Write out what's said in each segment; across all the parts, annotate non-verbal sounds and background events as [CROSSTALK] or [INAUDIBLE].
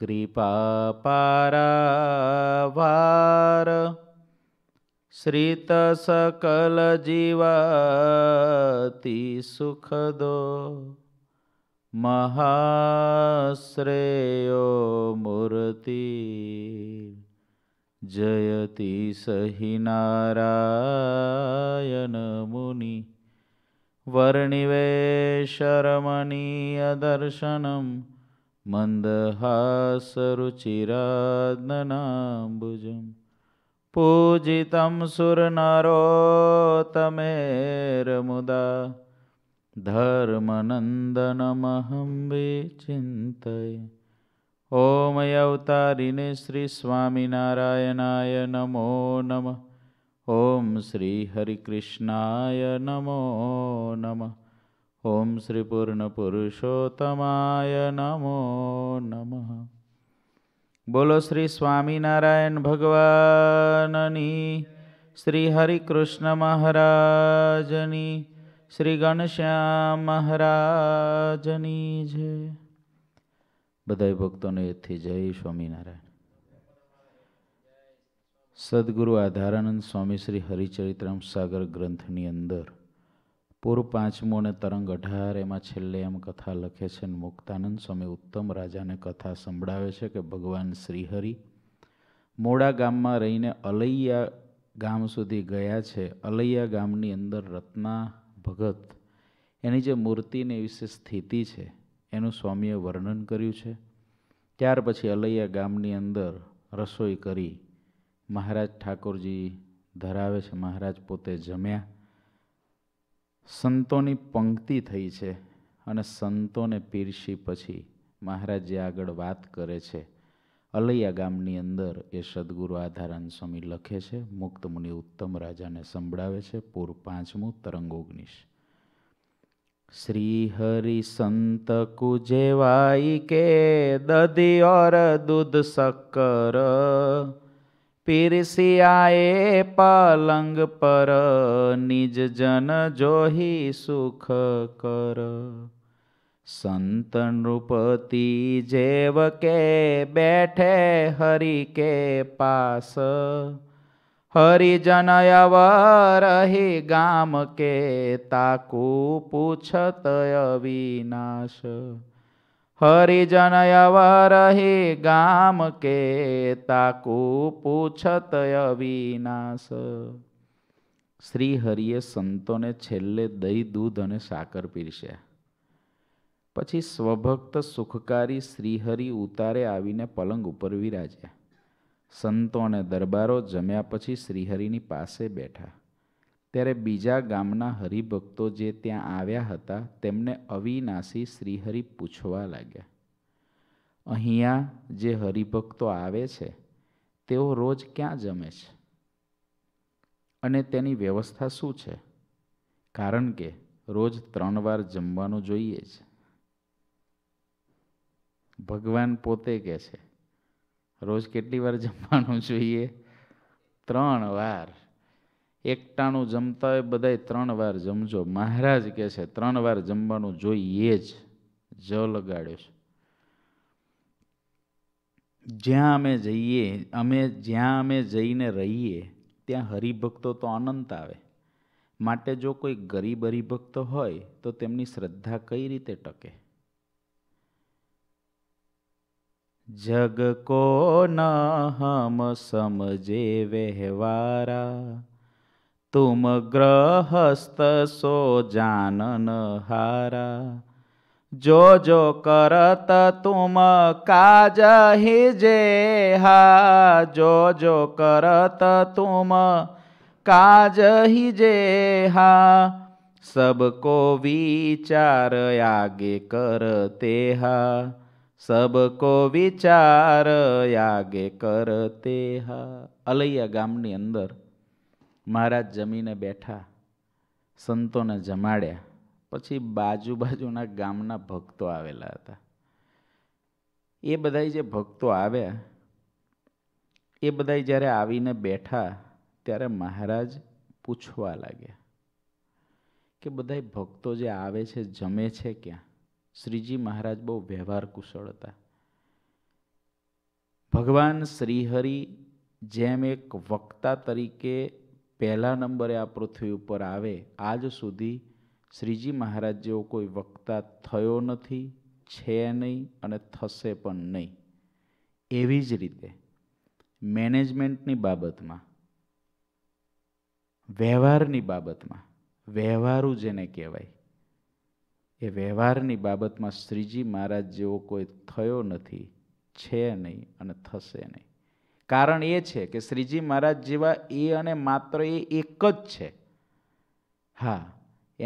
કૃપાપારાવાર શ્રીત સકલ જીવાતી સુખદો મહાશ્રેયો મૂર્તિ જયતિ સહી નારાયણ મુનિ વર્ણિવે શરમણીય દર્શનમ मन्दहासरुचिराम्बुजं पूजितं सुरनरोतमेरमुदा धर्मनन्दनमहं विचिन्तये अवतारिणे श्रीस्वामिनारायणाय नमो नमः ॐ श्रीहरिकृष्णाय नमो नमः ઓમ શ્રી પૂર્ણ પુરુષોત્તમાય નમો નમઃ બોલો શ્રી સ્વામિનારાયણ ભગવાનની શ્રી હરિકૃષ્ણ મહારાજની શ્રી ગણશ્યામ મહારાજની જય બધા ભક્તોને એથી જય સ્વામિનારાયણ સદગુરુ આધારાનંદ સ્વામી શ્રી હરિચરિત્રમ સાગર ગ્રંથની અંદર પૂર્વ પાંચમો અને તરંગ અઢાર એમાં છેલ્લે એમ કથા લખે છે ને મુક્તાનંદ સ્વામી ઉત્તમ રાજાને કથા સંભળાવે છે કે ભગવાન શ્રીહરિ મોડા ગામમાં રહીને અલૈયા ગામ સુધી ગયા છે અલૈયા ગામની અંદર રત્ના ભગત એની જે મૂર્તિની વિશે સ્થિતિ છે એનું સ્વામીએ વર્ણન કર્યું છે ત્યાર પછી અલૈયા ગામની અંદર રસોઈ કરી મહારાજ ઠાકોરજી ધરાવે છે મહારાજ પોતે જમ્યા સંતોની પંક્તિ થઈ છે અને સંતોને પીરસી પછી મહારાજે આગળ વાત કરે છે અલૈયા ગામની અંદર એ સદગુરુ આધારાન સ્વામી લખે છે મુક્ત મુનિ ઉત્તમ રાજાને સંભળાવે છે પૂર પાંચમું તરંગોગ્નિશ શ્રી હરિ સંત કુજેવાય કે દધી ઓર દૂધ શક્કર પીરસિયાએ પલંગ પર નિજ જન જોહી સુખ કર સંત નૃપતિ જેવ કે બેઠે હરિ કે પાસ હરિજન અવરહી ગામ કે તાકુ પૂછત અવિનાશ હરિજન હે ગામ કે તાકુ પૂછત અવિનાશ શ્રી હરિએ સંતોને છેલ્લે દહીં દૂધ અને સાકર પીરસ્યા પછી સ્વભક્ત સુખકારી શ્રીહરિ ઉતારે આવીને પલંગ ઉપર વિરાજ્યા સંતો અને દરબારો જમ્યા પછી શ્રીહરિની પાસે બેઠા ત્યારે બીજા ગામના હરિભક્તો જે ત્યાં આવ્યા હતા તેમને અવિનાશી શ્રીહરિ પૂછવા લાગ્યા અહીંયા જે હરિભક્તો આવે છે તેઓ રોજ ક્યાં જમે છે અને તેની વ્યવસ્થા શું છે કારણ કે રોજ ત્રણ વાર જમવાનું જોઈએ છે ભગવાન પોતે કહે છે રોજ કેટલી વાર જમવાનું જોઈએ ત્રણ વાર એકટાણું જમતા હોય બધાય ત્રણ વાર જમજો મહારાજ કહે છે ત્રણ વાર જમવાનું જોઈએ જ જ લગાડ્યો છે જ્યાં અમે જઈએ અમે જ્યાં અમે જઈને રહીએ ત્યાં હરિભક્તો તો અનંત આવે માટે જો કોઈ ગરીબ હરિભક્ત હોય તો તેમની શ્રદ્ધા કઈ રીતે ટકે જગ કો ન હમ સમજે વહેવારા तुम ग्रहस्त सो जानन हारा जो जो करत तुम काज ही जे हा जो जो करत तुम काज ही जे हा सबको विचार आगे करते हा सबકો વિચાર યાગે કરતે હા અલૈયા ગામની અંદર મહારાજ જમીને બેઠા સંતોને જમાડ્યા પછી બાજુ બાજુના ગામના ભક્તો આવેલા હતા એ બધા જે ભક્તો આવ્યા એ બધા જ્યારે આવીને બેઠા ત્યારે મહારાજ પૂછવા લાગ્યા કે બધા ભક્તો જે આવે છે જમે છે ક્યાં શ્રીજી મહારાજ બહુ વ્યવહાર કુશળ હતા ભગવાન શ્રીહરિ જેમ એક વક્તા તરીકે પહેલા નંબરે આ પૃથ્વી ઉપર આવે આજ સુધી શ્રીજી મહારાજ જેવો કોઈ વક્તા થયો નથી છે નહીં અને થશે પણ નહીં એવી જ રીતે મેનેજમેન્ટની બાબતમાં વ્યવહારની બાબતમાં વ્યવહારું જેને કહેવાય એ વ્યવહારની બાબતમાં શ્રીજી મહારાજ જેવો કોઈ થયો નથી છે નહીં અને થશે નહીં કારણ એ છે કે શ્રીજી મહારાજ જેવા એ અને માત્ર એ એક જ છે હા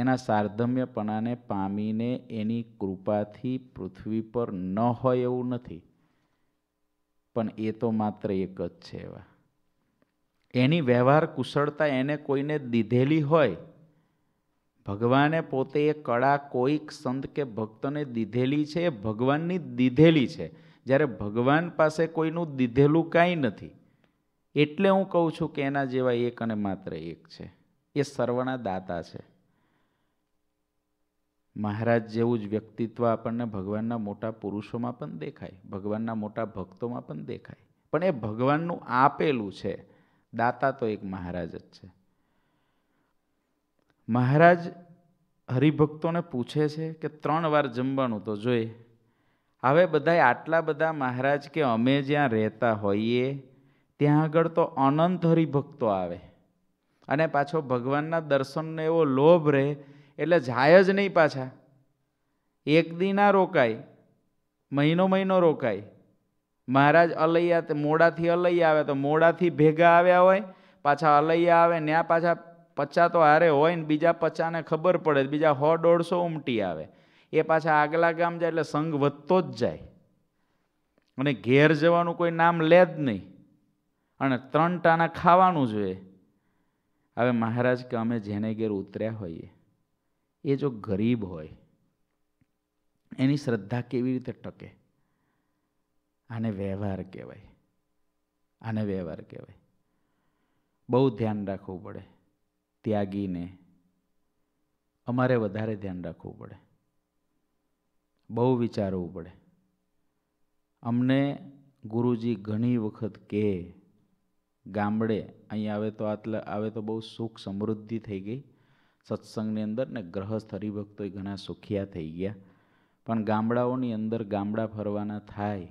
એના સાર્ધમ્યપણાને પામીને એની કૃપાથી પૃથ્વી પર ન હોય એવું નથી પણ એ તો માત્ર એક જ છે એવા એની વ્યવહાર કુશળતા એને કોઈને દીધેલી હોય ભગવાને પોતે એ કળા કોઈક સંત કે ભક્તને દીધેલી છે એ ભગવાનની દીધેલી છે જ્યારે ભગવાન પાસે કોઈનું દીધેલું કાંઈ નથી એટલે હું કહું છું કે એના જેવા એક અને માત્ર એક છે એ સર્વના દાતા છે મહારાજ જેવું જ વ્યક્તિત્વ આપણને ભગવાનના મોટા પુરુષોમાં પણ દેખાય ભગવાનના મોટા ભક્તોમાં પણ દેખાય પણ એ ભગવાનનું આપેલું છે દાતા તો એક મહારાજ જ છે મહારાજ હરિભક્તોને પૂછે છે કે ત્રણ વાર જમવાનું તો જોઈએ હવે બધા આટલા બધા મહારાજ કે અમે જ્યાં રહેતા હોઈએ ત્યાં આગળ તો અનંત હરિભક્તો આવે અને પાછો ભગવાનના દર્શનનો એવો લોભ રહે એટલે જાય જ નહીં પાછા એક દિના રોકાય મહિનો મહિનો રોકાય મહારાજ અલૈયા મોડાથી અલૈયા આવે તો મોડાથી ભેગા આવ્યા હોય પાછા અલૈયા આવે ત્યાં પાછા પચા તો હારે હોય ને બીજા પચાને ખબર પડે બીજા સો દોઢસો ઉમટી આવે એ પાછા આગલા ગામ જાય એટલે સંઘ વધતો જ જાય અને ઘેર જવાનું કોઈ નામ લે જ નહીં અને ત્રણ ટાણા ખાવાનું જોઈએ હવે મહારાજ કે અમે જેને ઘેર ઉતર્યા હોઈએ એ જો ગરીબ હોય એની શ્રદ્ધા કેવી રીતે ટકે આને વ્યવહાર કહેવાય આને વ્યવહાર કહેવાય બહુ ધ્યાન રાખવું પડે ત્યાગીને અમારે વધારે ધ્યાન રાખવું પડે બહુ વિચારવું પડે અમને ગુરુજી ઘણી વખત કહે ગામડે અહીં આવે તો આટલે આવે તો બહુ સુખ સમૃદ્ધિ થઈ ગઈ સત્સંગની અંદર ને ગ્રહસ્થ હરિભક્તોય ઘણા સુખિયા થઈ ગયા પણ ગામડાઓની અંદર ગામડા ફરવાના થાય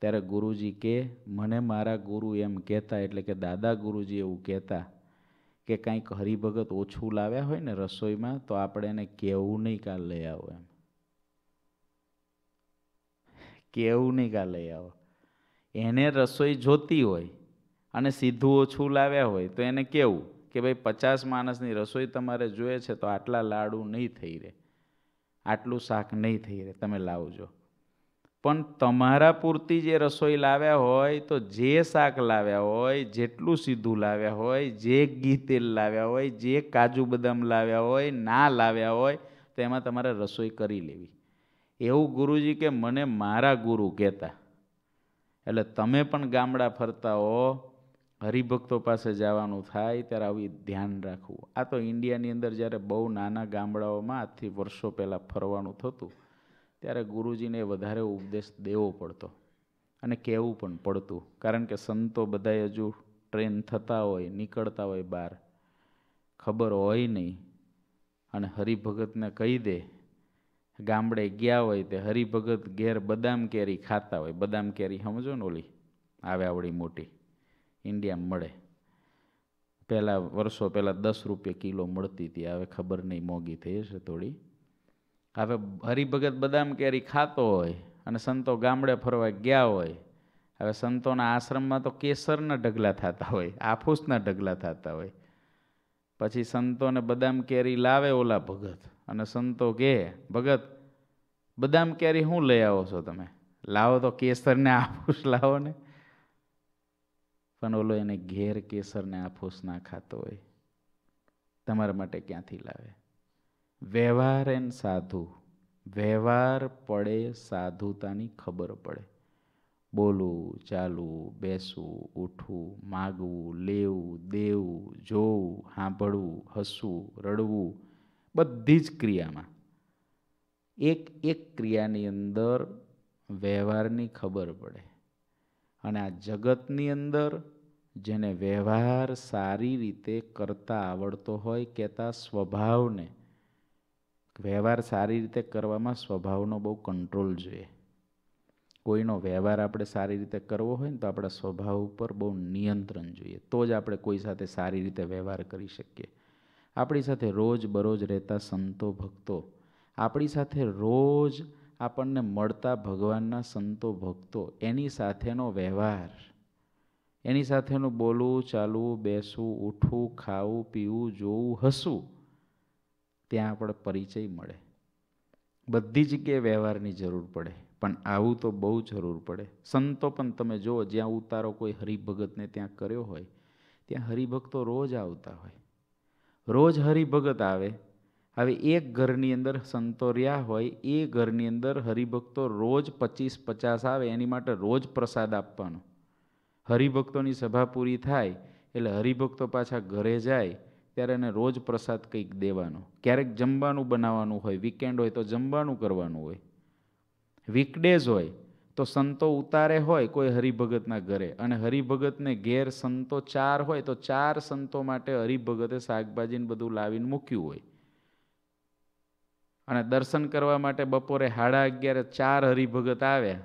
ત્યારે ગુરુજી કે મને મારા ગુરુ એમ કહેતા એટલે કે દાદા ગુરુજી એવું કહેતા કે કાંઈક હરિભગત ઓછું લાવ્યા હોય ને રસોઈમાં તો આપણે એને કહેવું નહીં કાલ લઈ આવો એમ કેવું નહીં ગા લઈ આવો એને રસોઈ જોતી હોય અને સીધું ઓછું લાવ્યા હોય તો એને કેવું કે ભાઈ પચાસ માણસની રસોઈ તમારે જોઈએ છે તો આટલા લાડુ નહીં થઈ રહે આટલું શાક નહીં થઈ રહે તમે લાવજો પણ તમારા પૂરતી જે રસોઈ લાવ્યા હોય તો જે શાક લાવ્યા હોય જેટલું સીધું લાવ્યા હોય જે ઘી તેલ લાવ્યા હોય જે કાજુ બદામ લાવ્યા હોય ના લાવ્યા હોય તો એમાં તમારે રસોઈ કરી લેવી એવું ગુરુજી કે મને મારા ગુરુ કહેતા એટલે તમે પણ ગામડા ફરતા હો હરિભક્તો પાસે જવાનું થાય ત્યારે આવી ધ્યાન રાખવું આ તો ઇન્ડિયાની અંદર જ્યારે બહુ નાના ગામડાઓમાં આજથી વર્ષો પહેલાં ફરવાનું થતું ત્યારે ગુરુજીને વધારે ઉપદેશ દેવો પડતો અને કહેવું પણ પડતું કારણ કે સંતો બધા હજુ ટ્રેન થતા હોય નીકળતા હોય બહાર ખબર હોય નહીં અને હરિભગતને કહી દે ગામડે ગયા હોય તે હરિભગત ઘેર બદામ કેરી ખાતા હોય બદામ કેરી સમજો ને ઓલી આવે આવડી મોટી ઇન્ડિયા મળે પહેલાં વર્ષો પહેલાં દસ રૂપિયા કિલો મળતી હતી હવે ખબર નહીં મોંઘી થઈ છે થોડી હવે હરિભગત બદામ કેરી ખાતો હોય અને સંતો ગામડે ફરવા ગયા હોય હવે સંતોના આશ્રમમાં તો કેસરના ઢગલા થતા હોય આફૂસના ઢગલા થતા હોય પછી સંતોને બદામ કેરી લાવે ઓલા ભગત અને સંતો કે ભગત બદામ કેરી શું લઈ આવો છો તમે લાવો તો કેસરને આફૂસ લાવો ને પણ ઓલો એને ઘેર કેસરને આફૂસ ના ખાતો હોય તમારા માટે ક્યાંથી લાવે વ્યવહાર એન સાધુ વ્યવહાર પડે સાધુતાની ખબર પડે બોલવું ચાલવું બેસવું ઉઠવું માગવું લેવું દેવું જોવું સાંભળવું હસવું રડવું બધી જ ક્રિયામાં એક એક ક્રિયાની અંદર વ્યવહારની ખબર પડે અને આ જગતની અંદર જેને વ્યવહાર સારી રીતે કરતા આવડતો હોય કહેતા સ્વભાવને વ્યવહાર સારી રીતે કરવામાં સ્વભાવનો બહુ કંટ્રોલ જોઈએ કોઈનો વ્યવહાર આપણે સારી રીતે કરવો હોય ને તો આપણા સ્વભાવ ઉપર બહુ નિયંત્રણ જોઈએ તો જ આપણે કોઈ સાથે સારી રીતે વ્યવહાર કરી શકીએ આપણી સાથે રોજ બરોજ રહેતા સંતો ભક્તો આપણી સાથે રોજ આપણને મળતા ભગવાનના સંતો ભક્તો એની સાથેનો વ્યવહાર એની સાથેનું બોલવું ચાલવું બેસવું ઊઠવું ખાવું પીવું જોવું હસવું ત્યાં આપણે પરિચય મળે બધી જગ્યાએ વ્યવહારની જરૂર પડે પણ આવું તો બહુ જરૂર પડે સંતો પણ તમે જુઓ જ્યાં ઉતારો કોઈ હરિભગતને ત્યાં કર્યો હોય ત્યાં હરિભક્તો રોજ આવતા હોય રોજ હરિભગત આવે હવે એક ઘરની અંદર સંતો રહ્યા હોય એ ઘરની અંદર હરિભક્તો રોજ પચીસ પચાસ આવે એની માટે રોજ પ્રસાદ આપવાનો હરિભક્તોની સભા પૂરી થાય એટલે હરિભક્તો પાછા ઘરે જાય ત્યારે એને રોજ પ્રસાદ કંઈક દેવાનો ક્યારેક જમવાનું બનાવવાનું હોય વીકેન્ડ હોય તો જમવાનું કરવાનું હોય વીકડેઝ હોય તો સંતો ઉતારે હોય કોઈ હરિભગતના ઘરે અને હરિભગતને ઘેર સંતો ચાર હોય તો ચાર સંતો માટે હરિભગતે શાકભાજીને બધું લાવીને મૂક્યું હોય અને દર્શન કરવા માટે બપોરે સાડા અગિયારે ચાર હરિભગત આવ્યા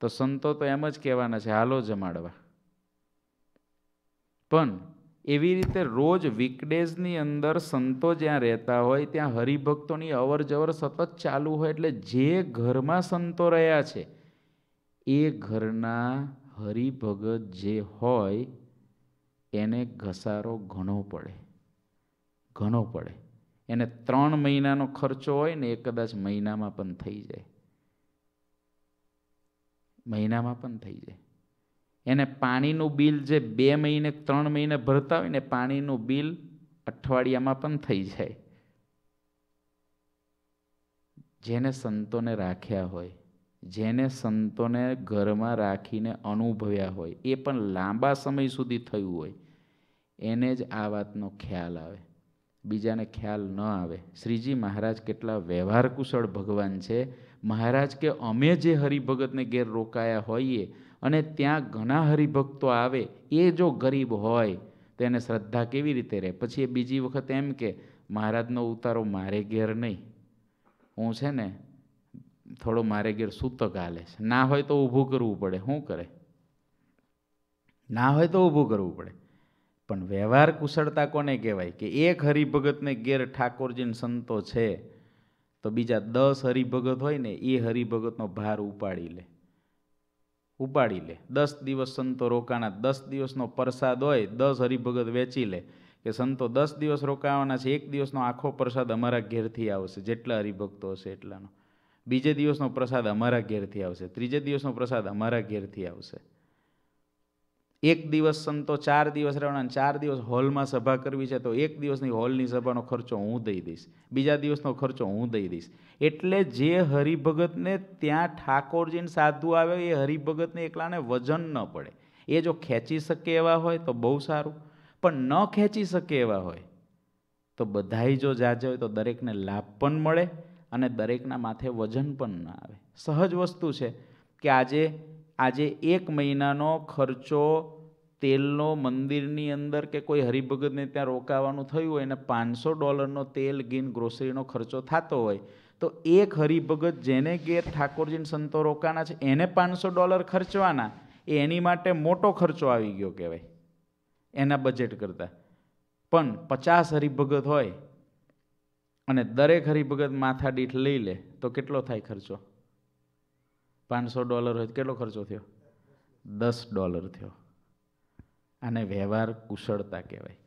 તો સંતો તો એમ જ કહેવાના છે હાલો જમાડવા પણ એવી રીતે રોજ વીકડેઝની અંદર સંતો જ્યાં રહેતા હોય ત્યાં હરિભક્તોની અવર જવર સતત ચાલુ હોય એટલે જે ઘરમાં સંતો રહ્યા છે એ ઘરના હરિભગત જે હોય એને ઘસારો ઘણો પડે ઘણો પડે એને ત્રણ મહિનાનો ખર્ચો હોય ને એ કદાચ મહિનામાં પણ થઈ જાય મહિનામાં પણ થઈ જાય એને પાણીનું બિલ જે બે મહિને ત્રણ મહિને ભરતા હોય ને પાણીનું બિલ અઠવાડિયામાં પણ થઈ જાય જેને સંતોને રાખ્યા હોય જેને સંતોને ઘરમાં રાખીને અનુભવ્યા હોય એ પણ લાંબા સમય સુધી થયું હોય એને જ આ વાતનો ખ્યાલ આવે બીજાને ખ્યાલ ન આવે શ્રીજી મહારાજ કેટલા વ્યવહાર કુશળ ભગવાન છે મહારાજ કે અમે જે હરિભગતને ઘેર રોકાયા હોઈએ અને ત્યાં ઘણા હરિભક્તો આવે એ જો ગરીબ હોય તો એને શ્રદ્ધા કેવી રીતે રહે પછી એ બીજી વખત એમ કે મહારાજનો ઉતારો મારે ઘેર નહીં હું છે ને થોડો મારે ઘેર સૂતક હાલે છે ના હોય તો ઊભું કરવું પડે શું કરે ના હોય તો ઊભું કરવું પડે પણ વ્યવહાર કુશળતા કોને કહેવાય કે એક હરિભગતને ઘેર ઠાકોરજીને સંતો છે તો બીજા દસ હરિભગત હોય ને એ હરિભગતનો ભાર ઉપાડી લે ઉપાડી લે દસ દિવસ સંતો રોકાણા દસ દિવસનો પ્રસાદ હોય દસ હરિભગત વેચી લે કે સંતો દસ દિવસ રોકાવાના છે એક દિવસનો આખો પ્રસાદ અમારા ઘેરથી આવશે જેટલા હરિભક્તો હશે એટલાનો બીજે દિવસનો પ્રસાદ અમારા ઘેરથી આવશે ત્રીજે દિવસનો પ્રસાદ અમારા ઘેરથી આવશે એક દિવસ સંતો ચાર દિવસ રહેવાના ચાર દિવસ હોલમાં સભા કરવી છે તો એક દિવસની હોલની સભાનો ખર્ચો હું દઈ દઈશ બીજા દિવસનો ખર્ચો હું દઈ દઈશ એટલે જે હરિભગતને ત્યાં ઠાકોરજીને સાધુ આવે એ હરિભગતને એકલાને વજન ન પડે એ જો ખેંચી શકે એવા હોય તો બહુ સારું પણ ન ખેંચી શકે એવા હોય તો બધાએ જો જાજે હોય તો દરેકને લાભ પણ મળે અને દરેકના માથે વજન પણ ન આવે સહજ વસ્તુ છે કે આજે આજે એક મહિનાનો ખર્ચો તેલનો મંદિરની અંદર કે કોઈ હરિભગતને ત્યાં રોકાવાનું થયું હોય અને પાંચસો ડોલરનો તેલ ગીન ગ્રોસરીનો ખર્ચો થતો હોય તો એક હરિભગત જેને ગેર ઠાકોરજીને સંતો રોકાના છે એને પાંચસો ડોલર ખર્ચવાના એ એની માટે મોટો ખર્ચો આવી ગયો કહેવાય એના બજેટ કરતાં પણ પચાસ હરિભગત હોય અને દરેક હરિભગત માથા દીઠ લઈ લે તો કેટલો થાય ખર્ચો પાંચસો ડોલર હોય કેટલો ખર્ચો થયો દસ ડોલર થયો આને વ્યવહાર કુશળતા કહેવાય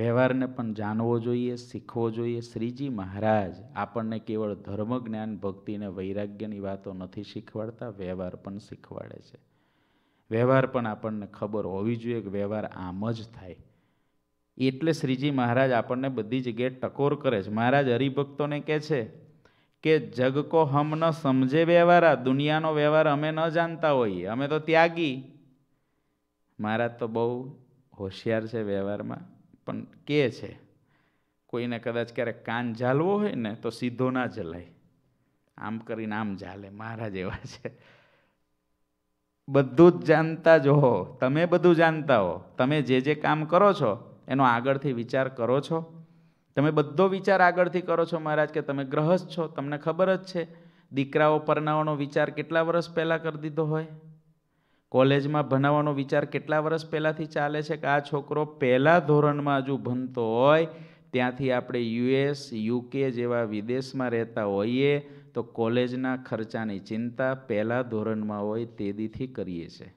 વ્યવહારને પણ જાણવો જોઈએ શીખવો જોઈએ શ્રીજી મહારાજ આપણને કેવળ ધર્મ જ્ઞાન ભક્તિ અને વૈરાગ્યની વાતો નથી શીખવાડતા વ્યવહાર પણ શીખવાડે છે વ્યવહાર પણ આપણને ખબર હોવી જોઈએ કે વ્યવહાર આમ જ થાય એટલે શ્રીજી મહારાજ આપણને બધી જગ્યાએ ટકોર કરે છે મહારાજ હરિભક્તોને કહે છે કે જગ કો હમ ન સમજે વ્યવહારા દુનિયાનો વ્યવહાર અમે ન જાણતા હોઈએ અમે તો ત્યાગી મારા તો બહુ હોશિયાર છે વ્યવહારમાં પણ કે છે કોઈને કદાચ ક્યારેક કાન ઝાલવો હોય ને તો સીધો ના ઝલાય આમ કરીને આમ ઝાલે મારા જેવા છે બધું જ જાણતા જ હો તમે બધું જાણતા હો તમે જે જે કામ કરો છો એનો આગળથી વિચાર કરો છો તમે બધો વિચાર આગળથી કરો છો મહારાજ કે તમે ગ્રહસ્થ છો તમને ખબર જ છે દીકરાઓ પરણાવવાનો વિચાર કેટલા વર્ષ પહેલાં કરી દીધો હોય કોલેજમાં ભણાવવાનો વિચાર કેટલા વર્ષ પહેલાંથી ચાલે છે કે આ છોકરો પહેલાં ધોરણમાં હજુ ભણતો હોય ત્યાંથી આપણે યુએસ યુકે જેવા વિદેશમાં રહેતા હોઈએ તો કોલેજના ખર્ચાની ચિંતા પહેલાં ધોરણમાં હોય તે દીથી કરીએ છીએ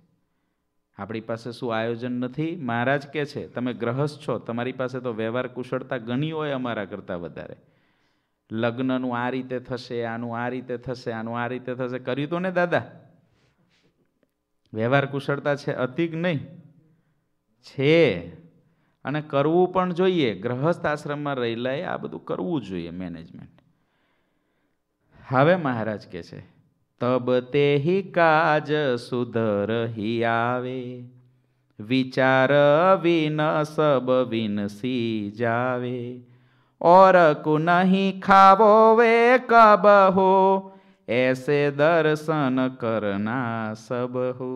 આપણી પાસે શું આયોજન નથી મહારાજ કહે છે તમે ગ્રહસ્થ છો તમારી પાસે તો વ્યવહાર કુશળતા ઘણી હોય અમારા કરતાં વધારે લગ્નનું આ રીતે થશે આનું આ રીતે થશે આનું આ રીતે થશે કર્યું તો ને દાદા વ્યવહાર કુશળતા છે અતિક નહીં છે અને કરવું પણ જોઈએ ગ્રહસ્થ આશ્રમમાં રહેલાએ આ બધું કરવું જોઈએ મેનેજમેન્ટ હવે મહારાજ કહે છે તબ તે કાજ સુધર હિ આવે વિચાર વિન સબ વિનસી જાવે ઓર કુ નહીં ખાવો વે કબ હો એસે દર્શન કરના સબ હો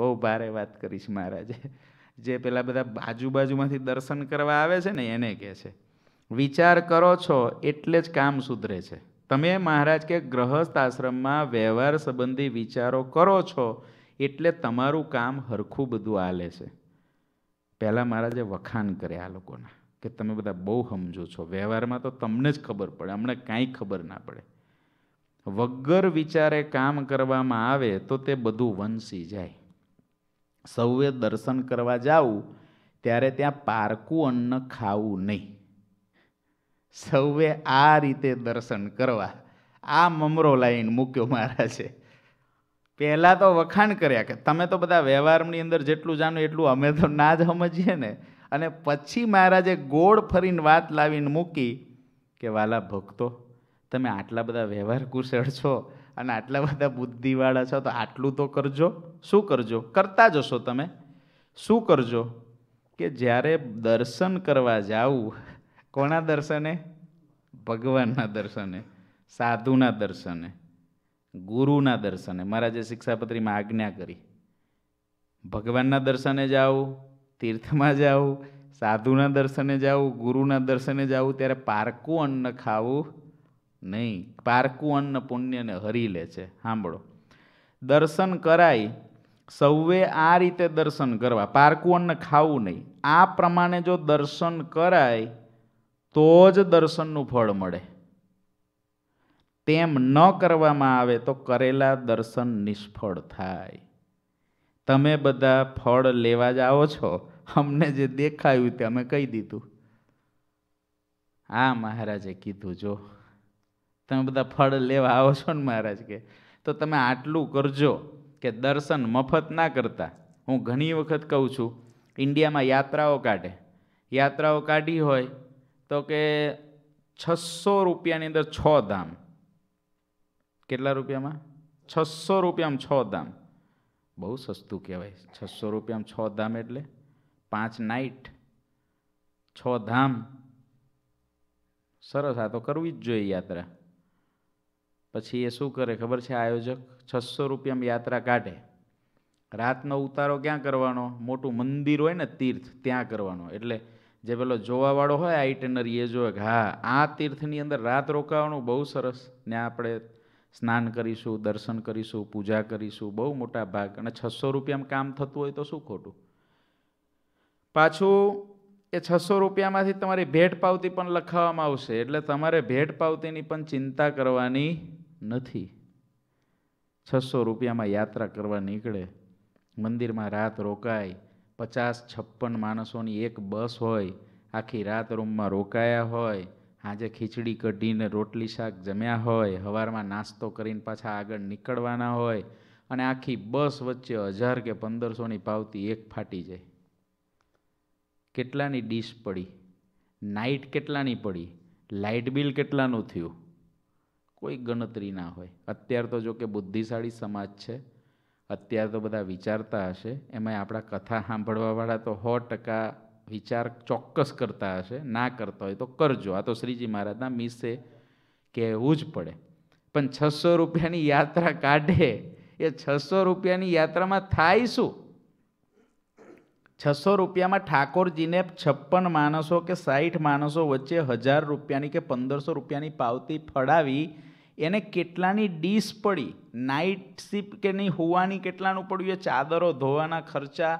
બહુ ભારે વાત કરીશ મહારાજે જે પેલા બધા બાજુ બાજુમાંથી દર્શન કરવા આવે છે ને એને કહે છે વિચાર કરો છો એટલે જ કામ સુધરે છે તમે મહારાજ કે ગ્રહસ્થ આશ્રમમાં વ્યવહાર સંબંધી વિચારો કરો છો એટલે તમારું કામ હરખું બધું આલે છે પહેલાં મહારાજે વખાણ કર્યા આ લોકોના કે તમે બધા બહુ સમજો છો વ્યવહારમાં તો તમને જ ખબર પડે અમને કાંઈ ખબર ના પડે વગર વિચારે કામ કરવામાં આવે તો તે બધું વંશી જાય સૌએ દર્શન કરવા જાવું ત્યારે ત્યાં પારકું અન્ન ખાવું નહીં સૌએ આ રીતે દર્શન કરવા આ મમરો લાઈન મૂક્યો મારા છે પહેલાં તો વખાણ કર્યા કે તમે તો બધા વ્યવહારની અંદર જેટલું જાણો એટલું અમે તો ના જ સમજીએ ને અને પછી મહારાજે ગોળ ફરીને વાત લાવીને મૂકી કે વાલા ભક્તો તમે આટલા બધા વ્યવહાર કુશળ છો અને આટલા બધા બુદ્ધિવાળા છો તો આટલું તો કરજો શું કરજો કરતા જશો તમે શું કરજો કે જ્યારે દર્શન કરવા જાવું કોના દર્શને ભગવાનના દર્શને સાધુના દર્શને ગુરુના દર્શને મહારાજે શિક્ષાપત્રીમાં આજ્ઞા કરી ભગવાનના દર્શને જાઓ તીર્થમાં જાઓ સાધુના દર્શને જાઓ ગુરુના દર્શને જાઓ ત્યારે પારકું અન્ન ખાવું નહીં પારકું અન્ન પુણ્યને હરી લે છે સાંભળો દર્શન કરાય સૌએ આ રીતે દર્શન કરવા પારકું અન્ન ખાવું નહીં આ પ્રમાણે જો દર્શન કરાય તો જ દર્શનનું ફળ મળે તેમ ન કરવામાં આવે તો કરેલા દર્શન નિષ્ફળ થાય તમે બધા ફળ લેવા જાઓ છો અમને જે દેખાયું તે અમે કહી દીધું હા મહારાજે કીધું જો તમે બધા ફળ લેવા આવો છો ને મહારાજ કે તો તમે આટલું કરજો કે દર્શન મફત ના કરતા હું ઘણી વખત કહું છું ઇન્ડિયામાં યાત્રાઓ કાઢે યાત્રાઓ કાઢી હોય તો કે છસો રૂપિયાની અંદર છ ધામ કેટલા રૂપિયામાં છસો રૂપિયામાં છ ધામ બહુ સસ્તું કહેવાય છસો રૂપિયામાં છ ધામ એટલે પાંચ નાઇટ છ ધામ સરસ આ તો કરવી જ જોઈએ યાત્રા પછી એ શું કરે ખબર છે આયોજક છસો રૂપિયામાં યાત્રા કાઢે રાતનો ઉતારો ક્યાં કરવાનો મોટું મંદિર હોય ને તીર્થ ત્યાં કરવાનો એટલે જે પેલો જોવાવાળો હોય આઈટેનર એ જો કે હા આ તીર્થની અંદર રાત રોકાવાનું બહુ સરસ ને આપણે સ્નાન કરીશું દર્શન કરીશું પૂજા કરીશું બહુ મોટા ભાગ અને છસો રૂપિયામાં કામ થતું હોય તો શું ખોટું પાછું એ છસો રૂપિયામાંથી તમારી ભેટ પાવતી પણ લખાવવામાં આવશે એટલે તમારે ભેટ પાવતીની પણ ચિંતા કરવાની નથી છસો રૂપિયામાં યાત્રા કરવા નીકળે મંદિરમાં રાત રોકાય પચાસ છપ્પન માણસોની એક બસ હોય આખી રાત રૂમમાં રોકાયા હોય આજે ખીચડી કઢીને રોટલી શાક જમ્યા હોય હવારમાં નાસ્તો કરીને પાછા આગળ નીકળવાના હોય અને આખી બસ વચ્ચે હજાર કે પંદરસોની પાવતી એક ફાટી જાય કેટલાની ડીશ પડી નાઇટ કેટલાની પડી લાઇટ બિલ કેટલાનું થયું કોઈ ગણતરી ના હોય અત્યાર તો જો કે બુદ્ધિશાળી સમાજ છે અત્યારે તો બધા વિચારતા હશે એમાં આપણા કથા સાંભળવાવાળા તો સો ટકા વિચાર ચોક્કસ કરતા હશે ના કરતા હોય તો કરજો આ તો શ્રીજી મહારાજના મિસે કહેવું જ પડે પણ છસો રૂપિયાની યાત્રા કાઢે એ છસો રૂપિયાની યાત્રામાં થાય શું છસો રૂપિયામાં ઠાકોરજીને છપ્પન માણસો કે સાઠ માણસો વચ્ચે હજાર રૂપિયાની કે પંદરસો રૂપિયાની પાવતી ફળાવી એને કેટલાની ડીશ પડી નાઇટ શિફ્ટ કે નહીં હોવાની કેટલાનું પડ્યું એ ચાદરો ધોવાના ખર્ચા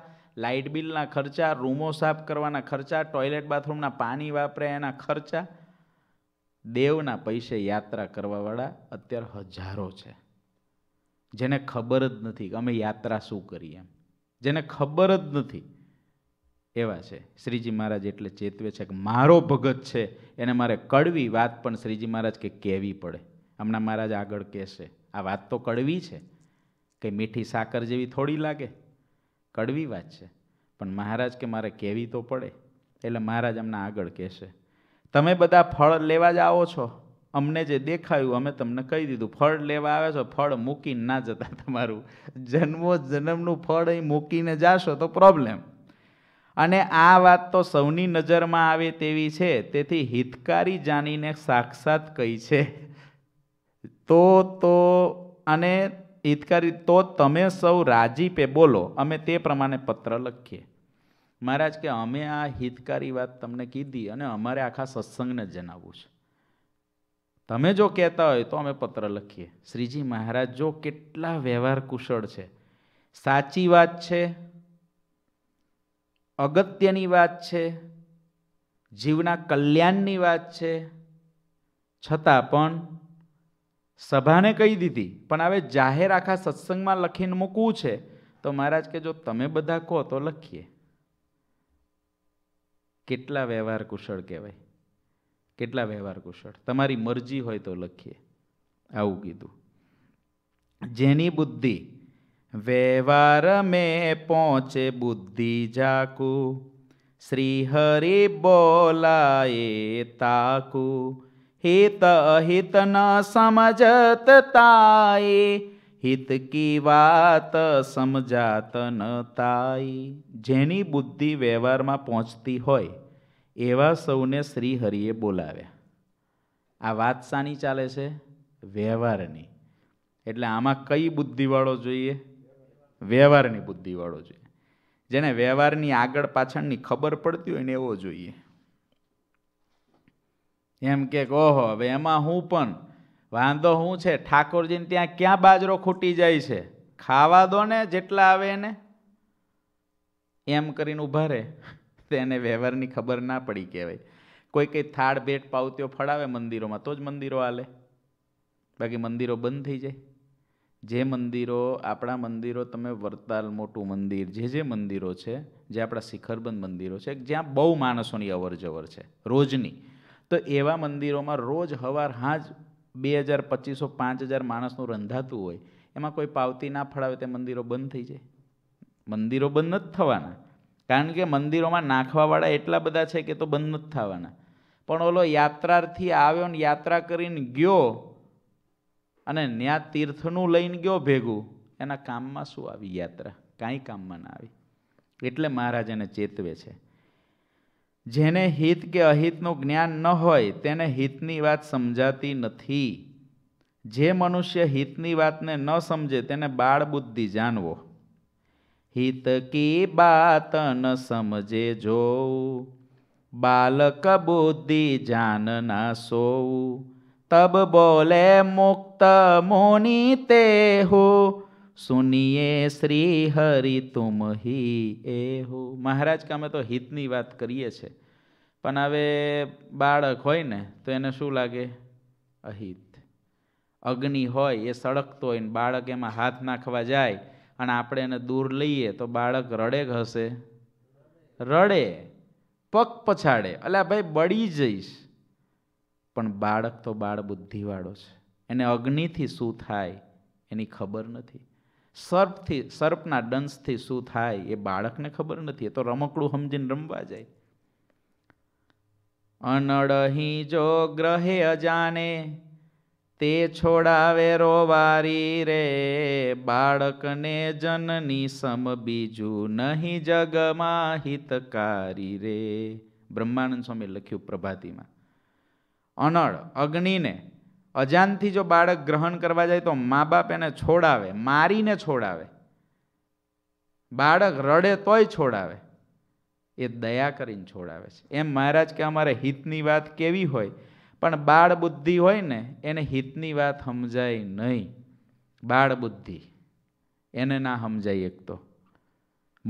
લાઇટ બિલના ખર્ચા રૂમો સાફ કરવાના ખર્ચા ટોયલેટ બાથરૂમના પાણી વાપરે એના ખર્ચા દેવના પૈસે યાત્રા કરવાવાળા અત્યારે હજારો છે જેને ખબર જ નથી કે અમે યાત્રા શું કરીએ એમ જેને ખબર જ નથી એવા છે શ્રીજી મહારાજ એટલે ચેતવે છે કે મારો ભગત છે એને મારે કડવી વાત પણ શ્રીજી મહારાજ કે કહેવી પડે હમણાં મહારાજ આગળ કહેશે આ વાત તો કડવી છે કે મીઠી સાકર જેવી થોડી લાગે કડવી વાત છે પણ મહારાજ કે મારે કહેવી તો પડે એટલે મહારાજ હમણાં આગળ કહેશે તમે બધા ફળ લેવા જ આવો છો અમને જે દેખાયું અમે તમને કહી દીધું ફળ લેવા આવે છો ફળ મૂકીને ના જતા તમારું જન્મો જન્મનું ફળ અહીં મૂકીને જાશો તો પ્રોબ્લેમ અને આ વાત તો સૌની નજરમાં આવે તેવી છે તેથી હિતકારી જાણીને સાક્ષાત કહી છે તો તો અને હિતકારી તો તમે સૌ રાજીપે બોલો અમે તે પ્રમાણે પત્ર લખીએ મહારાજ કે અમે આ હિતકારી વાત તમને કીધી અને અમારે આખા સત્સંગને જણાવવું છે તમે જો કહેતા હોય તો અમે પત્ર લખીએ શ્રીજી મહારાજ જો કેટલા વ્યવહાર કુશળ છે સાચી વાત છે અગત્યની વાત છે જીવના કલ્યાણની વાત છે છતાં પણ સભાને કહી દીધી પણ હવે જાહેર આખા સત્સંગમાં લખીને મૂકવું છે તો મહારાજ કે જો તમે બધા કહો તો લખીએ કેટલા વ્યવહાર કુશળ કહેવાય કેટલા વ્યવહાર કુશળ તમારી મરજી હોય તો લખીએ આવું કીધું જેની બુદ્ધિ વ્યવહાર મેં પહોંચે બુદ્ધિ જાકુ શ્રીહરિ હરિ બોલાએ તાકુ હિત અહિત ન समझत ताए હિત કી વાત સમજાત ન તાઈ જેની બુદ્ધિ વ્યવહારમાં પહોંચતી હોય એવા સૌને શ્રી હરિએ બોલાવ્યા આ વાત શાની ચાલે છે વ્યવહારની એટલે આમાં કઈ બુદ્ધિવાળો જોઈએ વ્યવહારની બુદ્ધિવાળો જોઈએ જેને વ્યવહારની આગળ પાછળની ખબર પડતી હોય ને એવો જોઈએ એમ કે કહો હવે એમાં હું પણ વાંધો હું છે ઠાકોરજીને ત્યાં ક્યાં બાજરો ખૂટી જાય છે ખાવા દો ને જેટલા આવે એને એમ કરીને ઊભા રહે તેને વ્યવહારની ખબર ના પડી કહેવાય કોઈ કંઈ થાળ ભેટ પાવતીઓ ફળાવે મંદિરોમાં તો જ મંદિરો હાલે બાકી મંદિરો બંધ થઈ જાય જે મંદિરો આપણા મંદિરો તમે વરતાલ મોટું મંદિર જે જે મંદિરો છે જે આપણા શિખરબંધ મંદિરો છે જ્યાં બહુ માણસોની અવર જવર છે રોજની તો એવા મંદિરોમાં રોજ હવાર હાજ બે હજાર પચીસો પાંચ હજાર માણસનું રંધાતું હોય એમાં કોઈ પાવતી ના ફળાવે તે મંદિરો બંધ થઈ જાય મંદિરો બંધ નથી થવાના કારણ કે મંદિરોમાં નાખવાવાળા એટલા બધા છે કે તો બંધ નથી થવાના પણ ઓલો યાત્રાર્થી આવ્યો ને યાત્રા કરીને ગયો અને ત્યાં તીર્થનું લઈને ગયો ભેગું એના કામમાં શું આવી યાત્રા કાંઈ કામમાં ના આવી એટલે મહારાજ એને ચેતવે છે જેને હિત કે અહિતનું જ્ઞાન ન હોય તેને હિતની વાત સમજાતી નથી જે મનુષ્ય હિતની વાતને ન સમજે તેને બાળ બુદ્ધિ જાણવો હિત કી બાત ન સમજે જો બાલક બુદ્ધિ જાનના સોવું તબ બોલે મુક્ત મોની તે હું સુનિયે શ્રી હરિ તુમ હી એ હો મહારાજ કે અમે તો હિતની વાત કરીએ છીએ પણ હવે બાળક હોય ને તો એને શું લાગે અહિત અગ્નિ હોય એ સળગતો હોય ને બાળક એમાં હાથ નાખવા જાય અને આપણે એને દૂર લઈએ તો બાળક રડે હશે રડે પગ પછાડે અલ્યા ભાઈ બળી જઈશ પણ બાળક તો બાળ બુદ્ધિવાળો છે એને અગ્નિથી શું થાય એની ખબર નથી સર્પથી સર્પના દંશથી શું થાય એ બાળકને ખબર નથી એ તો રમકડું સમજીને રમવા જાય અનડહી જો ગ્રહે અજાને તે છોડાવે રોવારી રે બાળકને જનની સમ બીજું નહીં જગમાં હિતકારી રે બ્રહ્માનંદ સ્વામી લખ્યું પ્રભાતિમાં અનળ અગ્નિને અજાનથી જો બાળક ગ્રહણ કરવા જાય તો મા બાપ એને છોડાવે મારીને છોડાવે બાળક રડે તોય છોડાવે એ દયા કરીને છોડાવે છે એમ મહારાજ કે અમારે હિતની વાત કેવી હોય પણ બાળ બુદ્ધિ હોય ને એને હિતની વાત સમજાય નહીં બાળ બુદ્ધિ એને ના સમજાય એક તો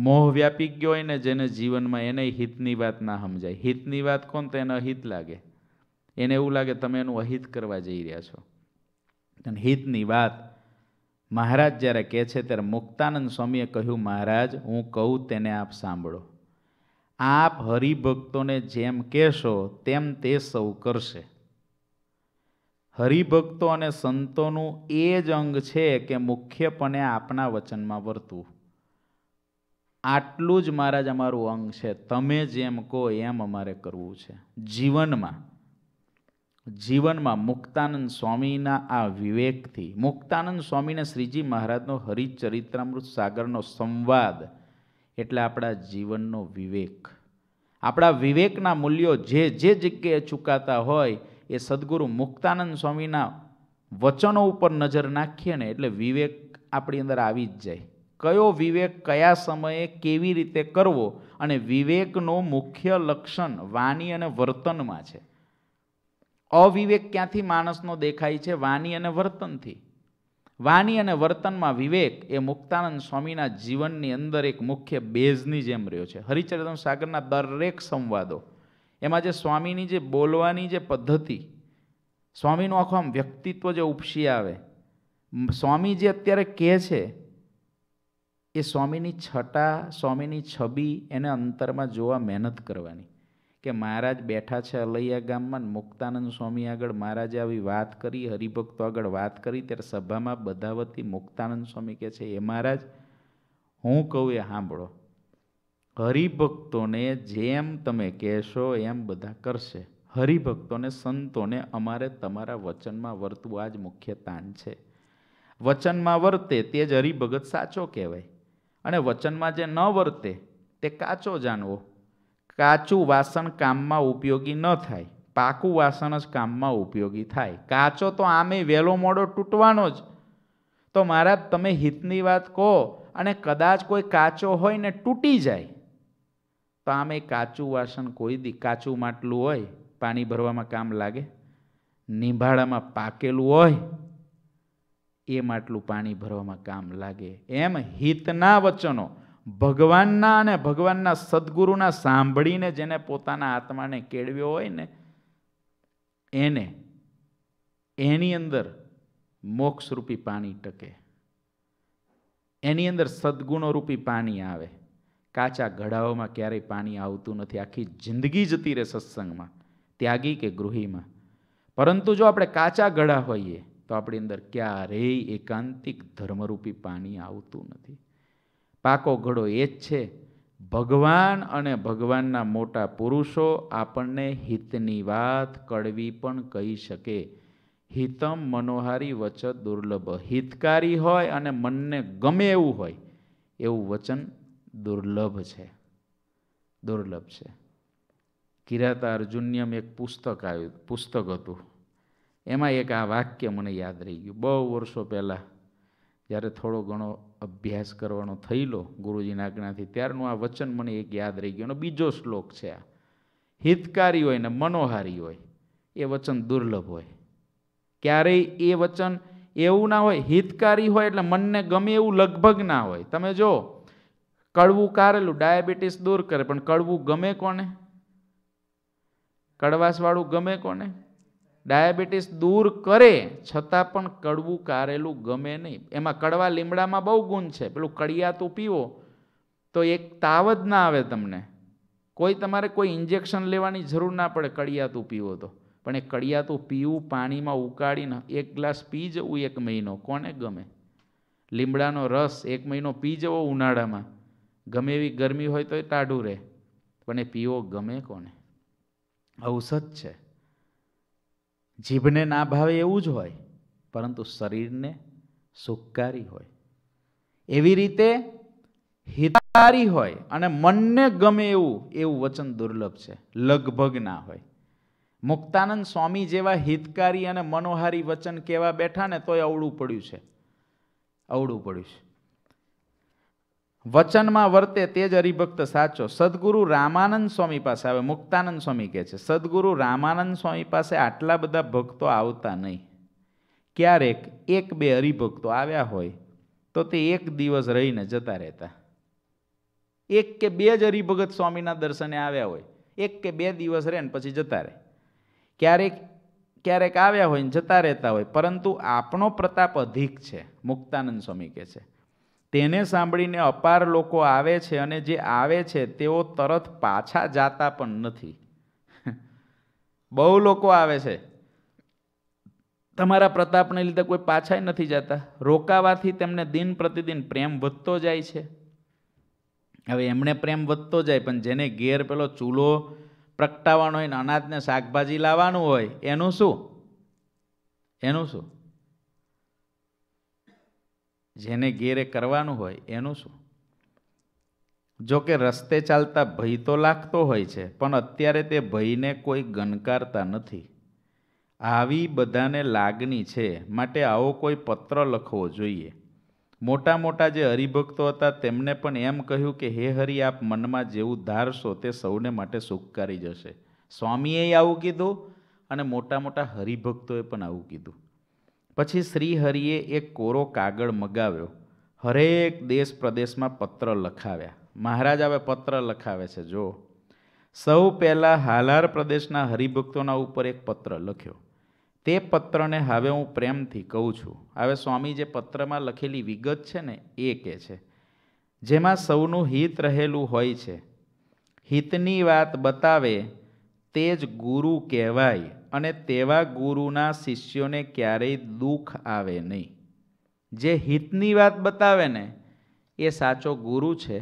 મોહ વ્યાપી ગયો હોય ને જેને જીવનમાં એને હિતની વાત ના સમજાય હિતની વાત કોણ તો એને અહિત લાગે એને એવું લાગે તમે એનું અહિત કરવા જઈ રહ્યા છો અને હિતની વાત મહારાજ જ્યારે કહે છે ત્યારે મુક્તાનંદ સ્વામીએ કહ્યું મહારાજ હું કહું તેને આપ સાંભળો આપ હરિભક્તોને જેમ કહેશો તેમ તે સૌ કરશે હરિભક્તો અને સંતોનું એ જ અંગ છે કે મુખ્યપણે આપના વચનમાં વર્તવું આટલું જ મહારાજ અમારું અંગ છે તમે જેમ કહો એમ અમારે કરવું છે જીવનમાં જીવનમાં મુક્તાનંદ સ્વામીના આ વિવેકથી મુક્તાનંદ સ્વામીને શ્રીજી મહારાજનો હરિચરિત્રામૃત સાગરનો સંવાદ એટલે આપણા જીવનનો વિવેક આપણા વિવેકના મૂલ્યો જે જે જગ્યાએ ચૂકાતા હોય એ સદગુરુ મુક્તાનંદ સ્વામીના વચનો ઉપર નજર નાખીએ ને એટલે વિવેક આપણી અંદર આવી જ જાય કયો વિવેક કયા સમયે કેવી રીતે કરવો અને વિવેકનું મુખ્ય લક્ષણ વાણી અને વર્તનમાં છે અવિવેક ક્યાંથી માણસનો દેખાય છે વાણી અને વર્તનથી વાણી અને વર્તનમાં વિવેક એ મુક્તાનંદ સ્વામીના જીવનની અંદર એક મુખ્ય બેઝની જેમ રહ્યો છે હરિચરિતમ સાગરના દરેક સંવાદો એમાં જે સ્વામીની જે બોલવાની જે પદ્ધતિ સ્વામીનું આખું આમ વ્યક્તિત્વ જે ઉપસી આવે સ્વામી જે અત્યારે કહે છે એ સ્વામીની છટા સ્વામીની છબી એને અંતરમાં જોવા મહેનત કરવાની કે મહારાજ બેઠા છે અલૈયા ગામમાં મુક્તાનંદ સ્વામી આગળ મહારાજે આવી વાત કરી હરિભક્તો આગળ વાત કરી ત્યારે સભામાં બધા વતી મુક્તાનંદ સ્વામી કહે છે એ મહારાજ હું કહું એ સાંભળો હરિભક્તોને જેમ તમે કહેશો એમ બધા કરશે હરિભક્તોને સંતોને અમારે તમારા વચનમાં વર્તવું આ જ મુખ્ય તાન છે વચનમાં વર્તે તે જ હરિભગત સાચો કહેવાય અને વચનમાં જે ન વર્તે તે કાચો જાણવો કાચું વાસણ કામમાં ઉપયોગી ન થાય પાકું વાસણ જ કામમાં ઉપયોગી થાય કાચો તો આમે વહેલો મોડો તૂટવાનો જ તો મહારાજ તમે હિતની વાત કહો અને કદાચ કોઈ કાચો હોય ને તૂટી જાય તો આમે કાચું વાસણ કોઈ દી કાચું માટલું હોય પાણી ભરવામાં કામ લાગે નિંભાળામાં પાકેલું હોય એ માટલું પાણી ભરવામાં કામ લાગે એમ હિતના વચનો ભગવાનના અને ભગવાનના સદગુરુના સાંભળીને જેને પોતાના આત્માને કેળવ્યો હોય ને એને એની અંદર મોક્ષરૂપી પાણી ટકે એની અંદર સદગુણો પાણી આવે કાચા ઘડાઓમાં ક્યારેય પાણી આવતું નથી આખી જિંદગી જતી રહે સત્સંગમાં ત્યાગી કે ગૃહિમાં પરંતુ જો આપણે કાચા ઘડા હોઈએ તો આપણી અંદર ક્યારેય એકાંતિક ધર્મરૂપી પાણી આવતું નથી પાકો ઘડો એ જ છે ભગવાન અને ભગવાનના મોટા પુરુષો આપણને હિતની વાત કડવી પણ કહી શકે હિતમ મનોહારી વચન દુર્લભ હિતકારી હોય અને મનને ગમે એવું હોય એવું વચન દુર્લભ છે દુર્લભ છે કિરાતા અર્જુન્યમ એક પુસ્તક આવ્યું પુસ્તક હતું એમાં એક આ વાક્ય મને યાદ રહી ગયું બહુ વર્ષો પહેલાં જ્યારે થોડો ઘણો અભ્યાસ કરવાનો થયેલો ગુરુજીના આજ્ઞાથી ત્યારનું આ વચન મને એક યાદ રહી ગયું અને બીજો શ્લોક છે આ હિતકારી હોય ને મનોહારી હોય એ વચન દુર્લભ હોય ક્યારેય એ વચન એવું ના હોય હિતકારી હોય એટલે મનને ગમે એવું લગભગ ના હોય તમે જો કડવું કારેલું ડાયાબિટીસ દૂર કરે પણ કડવું ગમે કોને કડવાશવાળું ગમે કોને ડાયાબિટીસ દૂર કરે છતાં પણ કડવું કારેલું ગમે નહીં એમાં કડવા લીમડામાં બહુ ગુણ છે પેલું કડિયા કડિયાતું પીવો તો એક તાવ જ ના આવે તમને કોઈ તમારે કોઈ ઇન્જેક્શન લેવાની જરૂર ના પડે કડિયા કડિયાતું પીવો તો પણ એ કડિયાતું પીવું પાણીમાં ઉકાળીને એક ગ્લાસ પી જવું એક મહિનો કોને ગમે લીમડાનો રસ એક મહિનો પી જવો ઉનાળામાં ગમે એવી ગરમી હોય તો એ ટાઢું રહે પણ એ પીવો ગમે કોને ઔષધ છે જીભને ના ભાવે એવું જ હોય પરંતુ શરીરને સુખકારી હોય એવી રીતે હિતકારી હોય અને મનને ગમે એવું એવું વચન દુર્લભ છે લગભગ ના હોય મુક્તાનંદ સ્વામી જેવા હિતકારી અને મનોહારી વચન કહેવા બેઠા ને તોય અવળું પડ્યું છે અવળું પડ્યું છે વચનમાં વર્તે તે જ હરિભક્ત સાચો સદગુરુ રામાનંદ સ્વામી પાસે આવે મુક્તાનંદ સ્વામી કહે છે સદગુરુ રામાનંદ સ્વામી પાસે આટલા બધા ભક્તો આવતા નહીં ક્યારેક એક બે હરિભક્તો આવ્યા હોય તો તે એક દિવસ રહીને જતા રહેતા એક કે બે જ હરિભગત સ્વામીના દર્શને આવ્યા હોય એક કે બે દિવસ રહે ને પછી જતા રહે ક્યારેક ક્યારેક આવ્યા હોય ને જતા રહેતા હોય પરંતુ આપણો પ્રતાપ અધિક છે મુક્તાનંદ સ્વામી કહે છે તેને સાંભળીને અપાર લોકો આવે છે અને જે આવે છે તેઓ તરત પાછા જાતા પણ નથી બહુ લોકો આવે છે તમારા પ્રતાપને લીધે કોઈ પાછા નથી જતા રોકાવાથી તેમને દિન પ્રતિદિન પ્રેમ વધતો જાય છે હવે એમણે પ્રેમ વધતો જાય પણ જેને ઘેર પેલો ચૂલો પ્રગટાવવાનો હોય ને અનાજને શાકભાજી લાવવાનું હોય એનું શું એનું શું જેને ઘેરે કરવાનું હોય એનું શું જો કે રસ્તે ચાલતા ભય તો લાગતો હોય છે પણ અત્યારે તે ભયને કોઈ ગણકારતા નથી આવી બધાને લાગણી છે માટે આવો કોઈ પત્ર લખવો જોઈએ મોટા મોટા જે હરિભક્તો હતા તેમને પણ એમ કહ્યું કે હે હરિ આપ મનમાં જેવું ધારશો તે સૌને માટે સુખકારી જશે સ્વામીએ આવું કીધું અને મોટા મોટા હરિભક્તોએ પણ આવું કીધું પછી શ્રીહરિએ એક કોરો કાગળ મગાવ્યો હરેક દેશ પ્રદેશમાં પત્ર લખાવ્યા મહારાજ હવે પત્ર લખાવે છે જો સૌ પહેલાં હાલાર પ્રદેશના હરિભક્તોના ઉપર એક પત્ર લખ્યો તે પત્રને હવે હું પ્રેમથી કહું છું હવે સ્વામી જે પત્રમાં લખેલી વિગત છે ને એ કહે છે જેમાં સૌનું હિત રહેલું હોય છે હિતની વાત બતાવે તે જ ગુરુ કહેવાય અને તેવા ગુરુના શિષ્યોને ક્યારેય દુઃખ આવે નહીં જે હિતની વાત બતાવે ને એ સાચો ગુરુ છે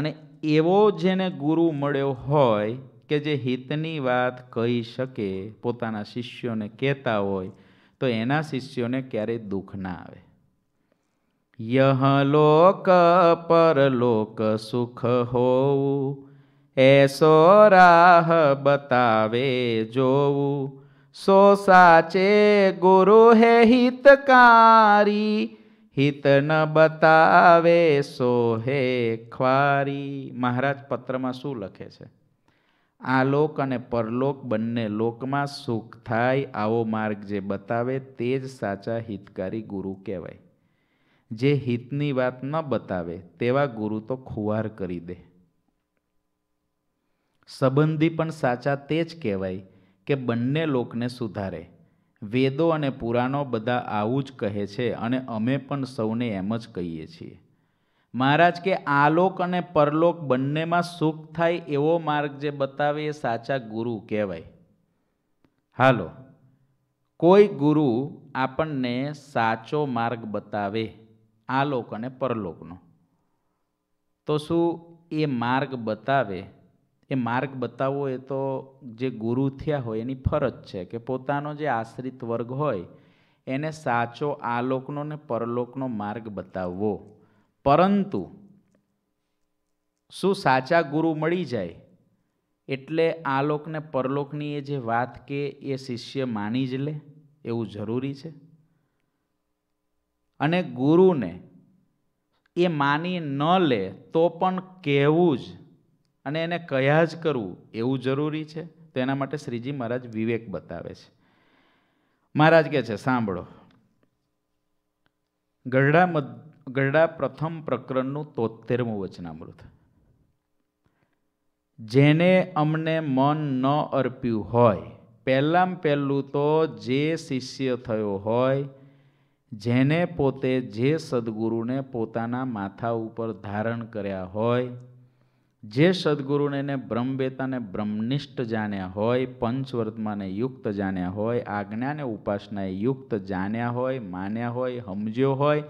અને એવો જેને ગુરુ મળ્યો હોય કે જે હિતની વાત કહી શકે પોતાના શિષ્યોને કહેતા હોય તો એના શિષ્યોને ક્યારેય દુઃખ ના આવે યહ લોક પરલોક સુખ હોવું એ સો રાહ બતાવે જોવું સો સાચે ગુરુ હે હિતકારી હિત ન બતાવે સો હે ખ્વારી મહારાજ પત્રમાં શું લખે છે આ લોક અને પરલોક બંને લોકમાં સુખ થાય આવો માર્ગ જે બતાવે તે જ સાચા હિતકારી ગુરુ કહેવાય જે હિતની વાત ન બતાવે તેવા ગુરુ તો ખુવાર કરી દે સંબંધી પણ સાચા તે જ કહેવાય કે બંને લોકને સુધારે વેદો અને પુરાણો બધા આવું જ કહે છે અને અમે પણ સૌને એમ જ કહીએ છીએ મહારાજ કે આલોક અને પરલોક બંનેમાં સુખ થાય એવો માર્ગ જે બતાવે એ સાચા ગુરુ કહેવાય હાલો કોઈ ગુરુ આપણને સાચો માર્ગ બતાવે આલોક અને પરલોકનો તો શું એ માર્ગ બતાવે એ માર્ગ બતાવવો એ તો જે ગુરુ થયા હોય એની ફરજ છે કે પોતાનો જે આશ્રિત વર્ગ હોય એને સાચો આલોકનો ને પરલોકનો માર્ગ બતાવવો પરંતુ શું સાચા ગુરુ મળી જાય એટલે આલોક ને પરલોકની એ જે વાત કે એ શિષ્ય માની જ લે એવું જરૂરી છે અને ગુરુને એ માની ન લે તો પણ કહેવું જ અને એને કયા જ કરવું એવું જરૂરી છે તો એના માટે શ્રીજી મહારાજ વિવેક બતાવે છે મહારાજ કહે છે સાંભળો ગઢડા મધ ગઢડા પ્રથમ પ્રકરણનું તોતેરમું વચનામૃત જેને અમને મન ન અર્પ્યું હોય પહેલાંમાં પહેલું તો જે શિષ્ય થયો હોય જેને પોતે જે સદગુરુને પોતાના માથા ઉપર ધારણ કર્યા હોય જે સદગુરુને એને બ્રહ્મવેતાને બ્રહ્મનિષ્ઠ જાણ્યા હોય પંચવર્તમાને યુક્ત જાણ્યા હોય આજ્ઞાને ઉપાસનાએ યુક્ત જાણ્યા હોય માન્યા હોય સમજ્યો હોય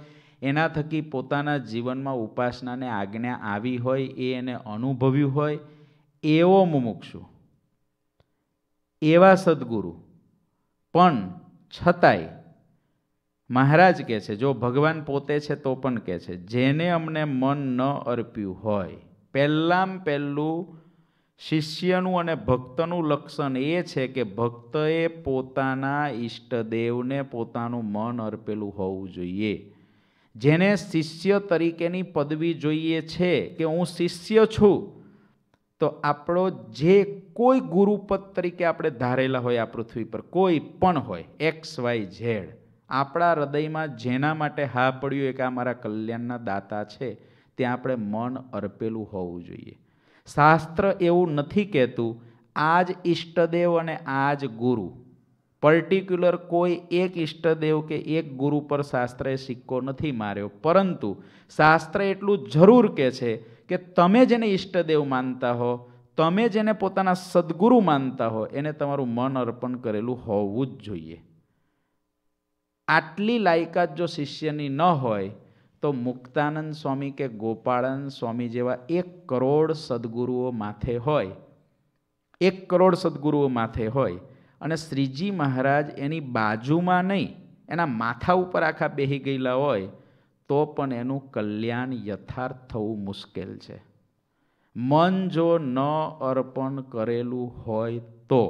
એના થકી પોતાના જીવનમાં ઉપાસનાને આજ્ઞા આવી હોય એ એને અનુભવ્યું હોય એવો મુમુક્ષુ એવા સદગુરુ પણ છતાંય મહારાજ કહે છે જો ભગવાન પોતે છે તો પણ કહે છે જેને અમને મન ન અર્પ્યું હોય પહેલાં પહેલું શિષ્યનું અને ભક્તનું લક્ષણ એ છે કે ભક્તએ પોતાના ઈષ્ટદેવને પોતાનું મન અર્પેલું હોવું જોઈએ જેને શિષ્ય તરીકેની પદવી જોઈએ છે કે હું શિષ્ય છું તો આપણો જે કોઈ ગુરુપદ તરીકે આપણે ધારેલા હોય આ પૃથ્વી પર કોઈ પણ હોય એક્સ વાય ઝેડ આપણા હૃદયમાં જેના માટે હા પડ્યું એ કે આ મારા કલ્યાણના દાતા છે ત્યાં આપણે મન અર્પેલું હોવું જોઈએ શાસ્ત્ર એવું નથી કહેતું આ જ ઈષ્ટદેવ અને આ જ ગુરુ પર્ટિક્યુલર કોઈ એક ઈષ્ટદેવ કે એક ગુરુ પર શાસ્ત્રએ સિક્કો નથી માર્યો પરંતુ શાસ્ત્ર એટલું જરૂર કહે છે કે તમે જેને ઈષ્ટદેવ માનતા હો તમે જેને પોતાના સદગુરુ માનતા હો એને તમારું મન અર્પણ કરેલું હોવું જ જોઈએ આટલી લાયકાત જો શિષ્યની ન હોય તો મુક્તાનંદ સ્વામી કે ગોપાળાનંદ સ્વામી જેવા એક કરોડ સદગુરુઓ માથે હોય એક કરોડ સદગુરુઓ માથે હોય અને શ્રીજી મહારાજ એની બાજુમાં નહીં એના માથા ઉપર આખા બેહી ગયેલા હોય તો પણ એનું કલ્યાણ યથાર્થ થવું મુશ્કેલ છે મન જો ન અર્પણ કરેલું હોય તો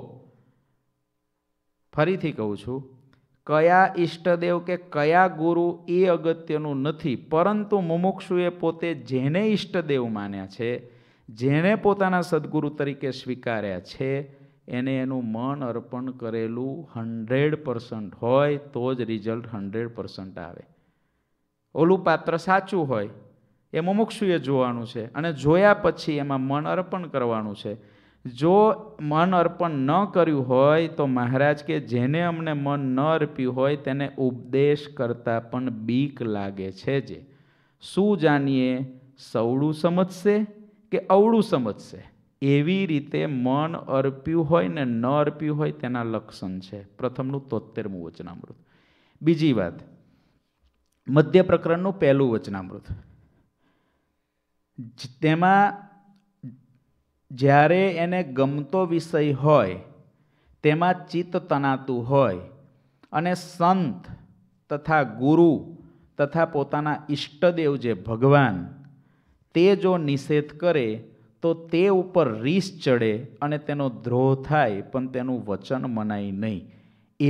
ફરીથી કહું છું કયા ઈષ્ટદેવ કે કયા ગુરુ એ અગત્યનું નથી પરંતુ મુમુક્ષુએ પોતે જેને ઈષ્ટદેવ માન્યા છે જેને પોતાના સદગુરુ તરીકે સ્વીકાર્યા છે એને એનું મન અર્પણ કરેલું હંડ્રેડ પર્સન્ટ હોય તો જ રિઝલ્ટ હંડ્રેડ પર્સન્ટ આવે ઓલું પાત્ર સાચું હોય એ મુમુક્ષુએ જોવાનું છે અને જોયા પછી એમાં મન અર્પણ કરવાનું છે જો મન અર્પણ ન કર્યું હોય તો મહારાજ કે જેને અમને મન ન અર્પ્યું હોય તેને ઉપદેશ કરતાં પણ બીક લાગે છે જે શું જાણીએ સવડું સમજશે કે અવળું સમજશે એવી રીતે મન અર્પ્યું હોય ને ન અર્પ્યું હોય તેના લક્ષણ છે પ્રથમનું તોતેરમું વચનામૃત બીજી વાત મધ્ય પ્રકરણનું પહેલું વચનામૃત તેમાં જ્યારે એને ગમતો વિષય હોય તેમાં ચિત્ત તનાતું હોય અને સંત તથા ગુરુ તથા પોતાના ઈષ્ટદેવ જે ભગવાન તે જો નિષેધ કરે તો તે ઉપર રીસ ચડે અને તેનો ધ્રોહ થાય પણ તેનું વચન મનાય નહીં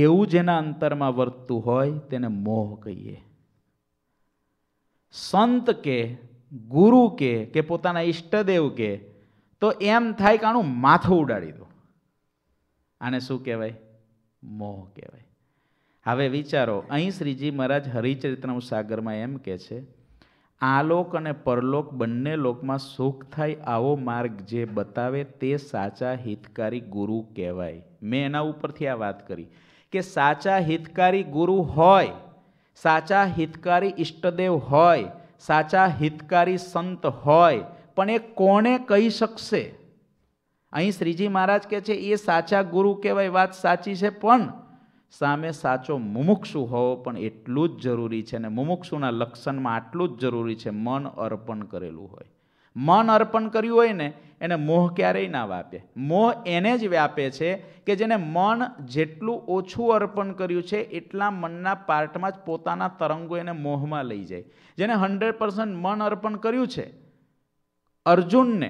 એવું જેના અંતરમાં વર્તતું હોય તેને મોહ કહીએ સંત કે ગુરુ કે કે પોતાના ઈષ્ટદેવ કે તો એમ થાય કે આનું માથું ઉડાડી દો આને શું કહેવાય મોહ કહેવાય હવે વિચારો અહીં શ્રીજી મહારાજ હરિચરિત્રમ સાગરમાં એમ કહે છે આલોક અને પરલોક બંને લોકમાં સુખ થાય આવો માર્ગ જે બતાવે તે સાચા હિતકારી ગુરુ કહેવાય મેં એના ઉપરથી આ વાત કરી કે સાચા હિતકારી ગુરુ હોય સાચા હિતકારી ઈષ્ટદેવ હોય સાચા હિતકારી સંત હોય પણ એ કોણે કહી શકશે અહીં શ્રીજી મહારાજ કહે છે એ સાચા ગુરુ કહેવાય વાત સાચી છે પણ સામે સાચો મુમુક્ષુ હોવો પણ એટલું જ જરૂરી છે અને મુમુક્ષુના લક્ષણમાં આટલું જ જરૂરી છે મન અર્પણ કરેલું હોય મન અર્પણ કર્યું હોય ને એને મોહ ક્યારેય ના વાપે મોહ એને જ વ્યાપે છે કે જેને મન જેટલું ઓછું અર્પણ કર્યું છે એટલા મનના પાર્ટમાં જ પોતાના તરંગો એને મોહમાં લઈ જાય જેને હંડ્રેડ પર્સન્ટ મન અર્પણ કર્યું છે અર્જુનને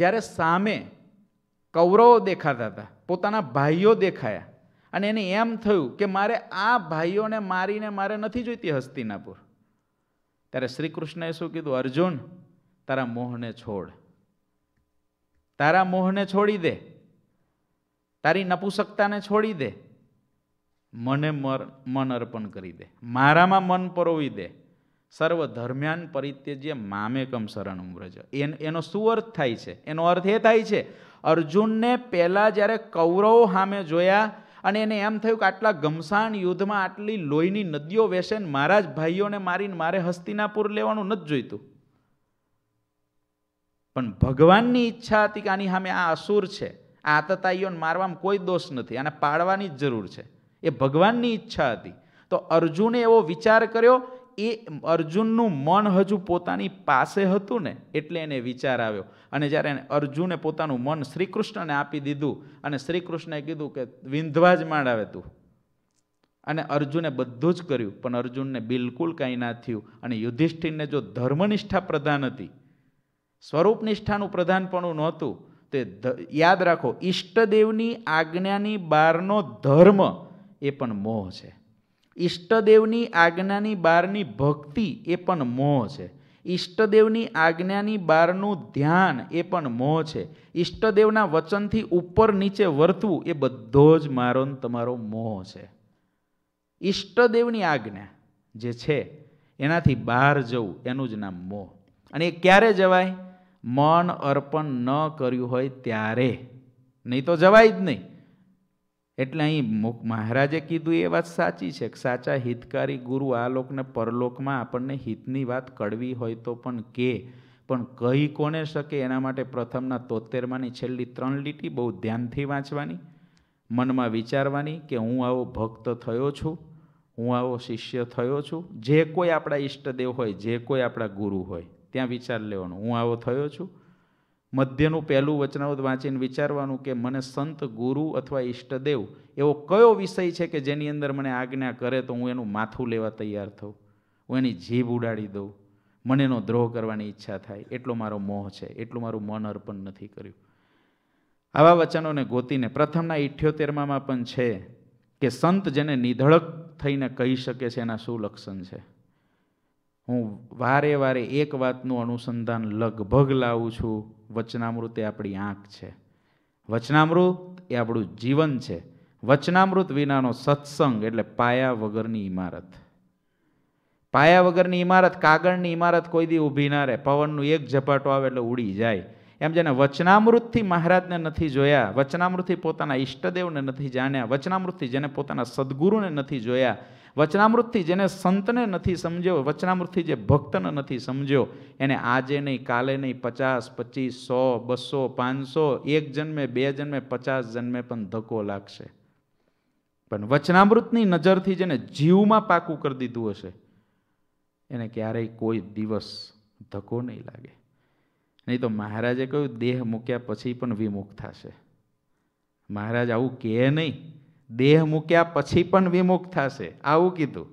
જ્યારે સામે કૌરવો દેખાતા હતા પોતાના ભાઈઓ દેખાયા અને એને એમ થયું કે મારે આ ભાઈઓને મારીને મારે નથી જોઈતી હસ્તિનાપુર ત્યારે શ્રી કૃષ્ણએ શું કીધું અર્જુન તારા મોહને છોડ તારા મોહને છોડી દે તારી નપુસકતાને છોડી દે મને મન અર્પણ કરી દે મારામાં મન પરોવી દે સર્વ ધર્મ્યાન પરિત્યજ્ય મામેકમ શરણ વ્રજ એન એનો શું અર્થ થાય છે એનો અર્થ એ થાય છે અર્જુનને પહેલાં જ્યારે કૌરવો સામે જોયા અને એને એમ થયું કે આટલા ગમસાન યુદ્ધમાં આટલી લોહીની નદીઓ વેસે ને મારા જ ભાઈઓને મારીને મારે હસ્તિનાપુર લેવાનું નથી જોઈતું પણ ભગવાનની ઈચ્છા હતી કે આની સામે આ અસુર છે આ આતતાઈઓને મારવામાં કોઈ દોષ નથી આને પાડવાની જ જરૂર છે એ ભગવાનની ઈચ્છા હતી તો અર્જુને એવો વિચાર કર્યો એ અર્જુનનું મન હજુ પોતાની પાસે હતું ને એટલે એને વિચાર આવ્યો અને જ્યારે અર્જુને પોતાનું મન શ્રીકૃષ્ણને આપી દીધું અને શ્રીકૃષ્ણએ કીધું કે વિંધવા જ માંડાવે તું અને અર્જુને બધું જ કર્યું પણ અર્જુનને બિલકુલ કાંઈ ના થયું અને યુધિષ્ઠિરને જો ધર્મનિષ્ઠા પ્રધાન હતી સ્વરૂપ નિષ્ઠાનું પ્રધાનપણું નહોતું તે યાદ રાખો ઈષ્ટદેવની આજ્ઞાની બહારનો ધર્મ એ પણ મોહ છે ઈષ્ટદેવની આજ્ઞાની બારની ભક્તિ એ પણ મોહ છે ઈષ્ટદેવની આજ્ઞાની બારનું ધ્યાન એ પણ મોહ છે ઈષ્ટદેવના વચનથી ઉપર નીચે વર્તવું એ બધો જ મારો તમારો મોહ છે ઈષ્ટદેવની આજ્ઞા જે છે એનાથી બહાર જવું એનું જ નામ મોહ અને એ ક્યારે જવાય મન અર્પણ ન કર્યું હોય ત્યારે નહીં તો જવાય જ નહીં એટલે અહીં મુક મહારાજે કીધું એ વાત સાચી છે કે સાચા હિતકારી ગુરુ આ લોકને પરલોકમાં આપણને હિતની વાત કડવી હોય તો પણ કે પણ કહી કોને શકે એના માટે પ્રથમના તોતેરમાંની છેલ્લી ત્રણ લીટી બહુ ધ્યાનથી વાંચવાની મનમાં વિચારવાની કે હું આવો ભક્ત થયો છું હું આવો શિષ્ય થયો છું જે કોઈ આપણા ઈષ્ટદેવ હોય જે કોઈ આપણા ગુરુ હોય ત્યાં વિચાર લેવાનો હું આવો થયો છું મધ્યનું પહેલું વચનાવત વાંચીને વિચારવાનું કે મને સંત ગુરુ અથવા ઈષ્ટદેવ એવો કયો વિષય છે કે જેની અંદર મને આજ્ઞા કરે તો હું એનું માથું લેવા તૈયાર થઉં હું એની જીભ ઉડાડી દઉં મને એનો દ્રોહ કરવાની ઈચ્છા થાય એટલો મારો મોહ છે એટલું મારું મન અર્પણ નથી કર્યું આવા વચનોને ગોતીને પ્રથમના ઇઠ્યોતેરમાં પણ છે કે સંત જેને નિધળક થઈને કહી શકે છે એના શું લક્ષણ છે હું વારે વારે એક વાતનું અનુસંધાન લગભગ લાવું છું વચનામૃત એ આપણી આંખ છે વચનામૃત એ આપણું જીવન છે વચનામૃત વિનાનો સત્સંગ એટલે પાયા વગરની ઇમારત પાયા વગરની ઇમારત કાગળની ઇમારત કોઈ દી ઊભી ના રહે પવનનું એક ઝપાટો આવે એટલે ઉડી જાય એમ જેને વચનામૃતથી મહારાજને નથી જોયા વચનામૃતથી પોતાના ઈષ્ટદેવને નથી જાણ્યા વચનામૃતથી જેને પોતાના સદગુરુને નથી જોયા વચનામૃતથી જેને સંતને નથી સમજ્યો વચનામૃતથી જે ભક્તને નથી સમજ્યો એને આજે નહીં કાલે નહીં પચાસ પચીસ સો બસો પાંચસો એક જન્મે બે જન્મે પચાસ જન્મે પણ ધક્કો લાગશે પણ વચનામૃતની નજરથી જેને જીવમાં પાકું કરી દીધું હશે એને ક્યારેય કોઈ દિવસ ધક્કો નહીં લાગે નહીં તો મહારાજે કહ્યું દેહ મૂક્યા પછી પણ વિમુખ થશે મહારાજ આવું કહે નહીં દેહ મૂક્યા પછી પણ વિમુખ થશે આવું કીધું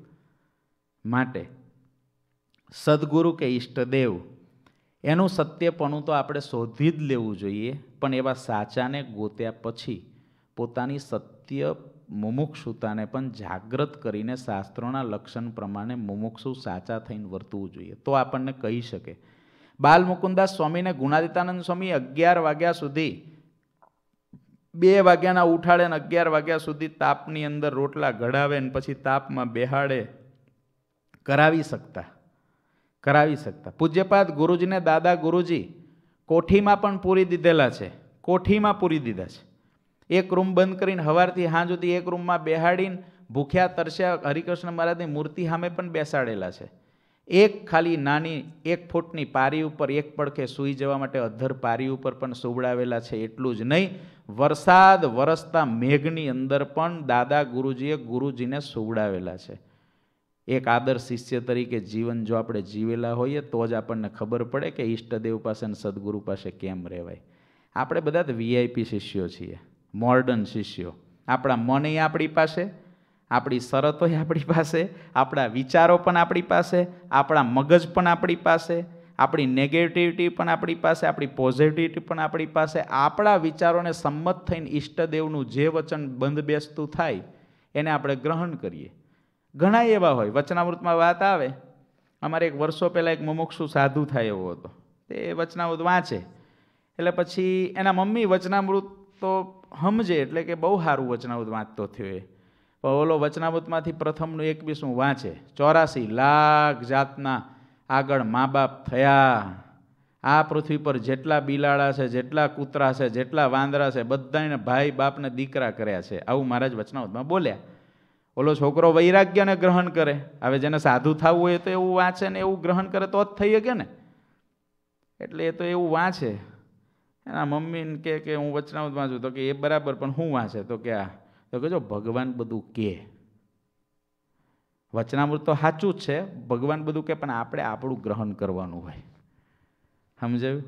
માટે સદગુરુ કે ઈષ્ટદેવ એનું સત્યપણું તો આપણે શોધી જ લેવું જોઈએ પણ એવા સાચાને ગોત્યા પછી પોતાની સત્ય મુમુક્ષુતાને પણ જાગ્રત કરીને શાસ્ત્રોના લક્ષણ પ્રમાણે મુમુક્ષુ સાચા થઈને વર્તવું જોઈએ તો આપણને કહી શકે બાલ મુકુદાસ સ્વામીને ગુણાદિતાનંદ સ્વામી અગિયાર વાગ્યા સુધી બે વાગ્યાના ઉઠાડે ને અગિયાર વાગ્યા સુધી તાપની અંદર રોટલા ઘડાવે ને પછી તાપમાં બેહાડે કરાવી શકતા કરાવી શકતા પૂજ્યપાદ ગુરુજીને દાદા ગુરુજી કોઠીમાં પણ પૂરી દીધેલા છે કોઠીમાં પૂરી દીધા છે એક રૂમ બંધ કરીને હવારથી હા સુધી એક રૂમમાં બેહાડીને ભૂખ્યા તરસ્યા હરિકૃષ્ણ મહારાજની મૂર્તિ સામે પણ બેસાડેલા છે એક ખાલી નાની એક ફૂટની પારી ઉપર એક પડખે સૂઈ જવા માટે અધ્ધર પારી ઉપર પણ સુવડાવેલા છે એટલું જ નહીં વરસાદ વરસતા મેઘની અંદર પણ દાદા ગુરુજીએ ગુરુજીને સુવડાવેલા છે એક આદર શિષ્ય તરીકે જીવન જો આપણે જીવેલા હોઈએ તો જ આપણને ખબર પડે કે ઈષ્ટદેવ પાસે અને સદગુરુ પાસે કેમ રહેવાય આપણે બધા જ વીઆઈપી શિષ્યો છીએ મોર્ડન શિષ્યો આપણા મને આપણી પાસે આપણી શરતોય આપણી પાસે આપણા વિચારો પણ આપણી પાસે આપણા મગજ પણ આપણી પાસે આપણી નેગેટિવિટી પણ આપણી પાસે આપણી પોઝિટિવિટી પણ આપણી પાસે આપણા વિચારોને સંમત થઈને ઈષ્ટદેવનું જે વચન બંધ બેસતું થાય એને આપણે ગ્રહણ કરીએ ઘણા એવા હોય વચનામૃતમાં વાત આવે અમારે એક વર્ષો પહેલાં એક મુમુક્ષુ સાધુ થાય એવો હતો તે વચનામૃત વાંચે એટલે પછી એના મમ્મી વચનામૃત તો સમજે એટલે કે બહુ સારું વચનાવૃત વાંચતો થયો એ ઓલો વચનાવૃતમાંથી પ્રથમનું એક બીસું વાંચે ચોરાસી લાખ જાતના આગળ મા બાપ થયા આ પૃથ્વી પર જેટલા બિલાડા છે જેટલા કૂતરા છે જેટલા વાંદરા છે બધાને ભાઈ બાપને દીકરા કર્યા છે આવું મહારાજ વચનાવતમાં બોલ્યા ઓલો છોકરો વૈરાગ્યને ગ્રહણ કરે હવે જેને સાધુ થવું હોય તો એવું વાંચે ને એવું ગ્રહણ કરે તો જ થઈ શકે ને એટલે એ તો એવું વાંચે એના મમ્મીને કે કે હું વચનાવત છું તો કે એ બરાબર પણ હું વાંચે તો કે આ તો કે જો ભગવાન બધું કે વચનામૃત તો સાચું જ છે ભગવાન બધું કે પણ આપણે આપણું ગ્રહણ કરવાનું હોય સમજાયું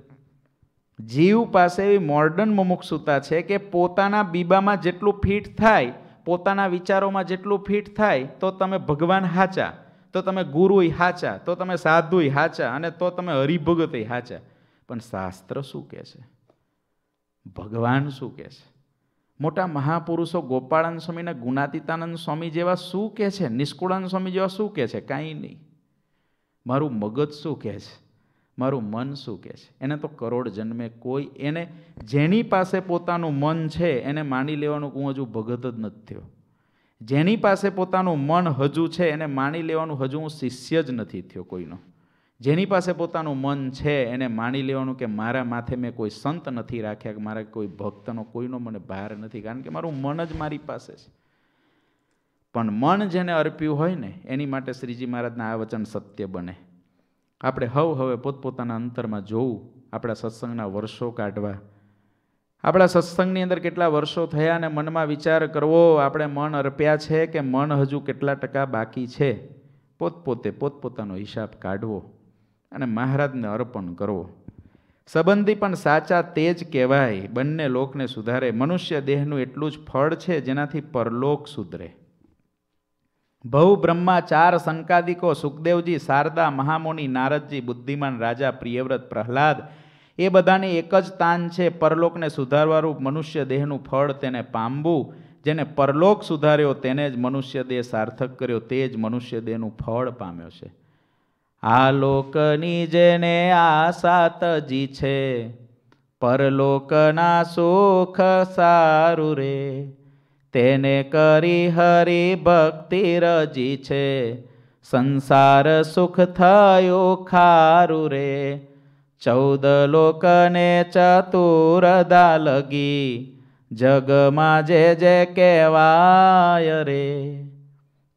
જીવ પાસે એવી મોર્ડન મુમુક્ષુતા છે કે પોતાના બીબામાં જેટલું ફિટ થાય પોતાના વિચારોમાં જેટલું ફિટ થાય તો તમે ભગવાન હાચા તો તમે ગુરુય હાચા તો તમે સાધુય હાચા અને તો તમે હરિભગતય હાચા પણ શાસ્ત્ર શું કહે છે ભગવાન શું કહે છે મોટા મહાપુરુષો ગોપાળાનંદ સ્વામીને ગુણાતીતાનંદ સ્વામી જેવા શું કહે છે નિષ્કુળાનંદ સ્વામી જેવા શું કહે છે કાંઈ નહીં મારું મગજ શું કહે છે મારું મન શું કહે છે એને તો કરોડ જન્મે કોઈ એને જેની પાસે પોતાનું મન છે એને માની લેવાનું હું હજુ ભગત જ નથી થયો જેની પાસે પોતાનું મન હજુ છે એને માની લેવાનું હજુ હું શિષ્ય જ નથી થયો કોઈનો જેની પાસે પોતાનું મન છે એને માણી લેવાનું કે મારા માથે મેં કોઈ સંત નથી રાખ્યા કે મારા કોઈ ભક્તનો કોઈનો મને ભાર નથી કારણ કે મારું મન જ મારી પાસે છે પણ મન જેને અર્પ્યું હોય ને એની માટે શ્રીજી મહારાજના આ વચન સત્ય બને આપણે હવ હવે પોતપોતાના અંતરમાં જોવું આપણા સત્સંગના વર્ષો કાઢવા આપણા સત્સંગની અંદર કેટલા વર્ષો થયા અને મનમાં વિચાર કરવો આપણે મન અર્પ્યા છે કે મન હજુ કેટલા ટકા બાકી છે પોતપોતે પોતપોતાનો હિસાબ કાઢવો અને મહારાજને અર્પણ કરવો સંબંધી પણ સાચા તે જ કહેવાય બંને લોકને સુધારે મનુષ્ય દેહનું એટલું જ ફળ છે જેનાથી પરલોક સુધરે ભવ બ્રહ્મા ચાર સંકાદિકો સુખદેવજી શારદા મહામોની નારદજી બુદ્ધિમાન રાજા પ્રિયવ્રત પ્રહલાદ એ બધાની એક જ તાન છે પરલોકને સુધારવાનું મનુષ્ય દેહનું ફળ તેને પામવું જેને પરલોક સુધાર્યો તેને જ મનુષ્ય દેહ સાર્થક કર્યો તે જ મનુષ્ય દેહનું ફળ પામ્યો છે આ લોકની જેને આશા તજી છે પરલોકના સુખ સારું રે તેને કરી હરિ ભક્તિ રજી છે સંસાર સુખ થયું ખારું રે ચૌદ લોકને ચતુરદા લગી જગમાં જે જે કહેવાય રે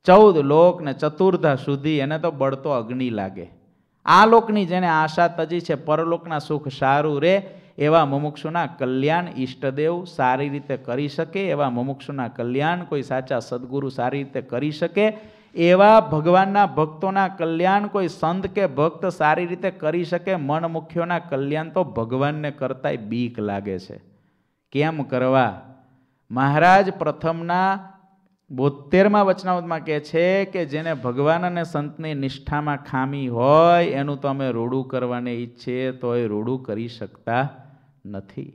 ચૌદ લોક ને ચતુર્ધા સુધી એને તો બળતો અગ્નિ લાગે આ લોકની જેને આશા તજી છે પરલોકના સુખ સારું રહે એવા મુમુક્ષુના કલ્યાણ ઈષ્ટદેવ સારી રીતે કરી શકે એવા મુમુક્ષુના કલ્યાણ કોઈ સાચા સદગુરુ સારી રીતે કરી શકે એવા ભગવાનના ભક્તોના કલ્યાણ કોઈ સંત કે ભક્ત સારી રીતે કરી શકે મનમુખ્યોના કલ્યાણ તો ભગવાનને કરતાંય બીક લાગે છે કેમ કરવા મહારાજ પ્રથમના બોતેરમાં વચનાવતમાં કહે છે કે જેને ભગવાન અને સંતની નિષ્ઠામાં ખામી હોય એનું તો અમે રોડું કરવાને ઈચ્છીએ તો એ રોડું કરી શકતા નથી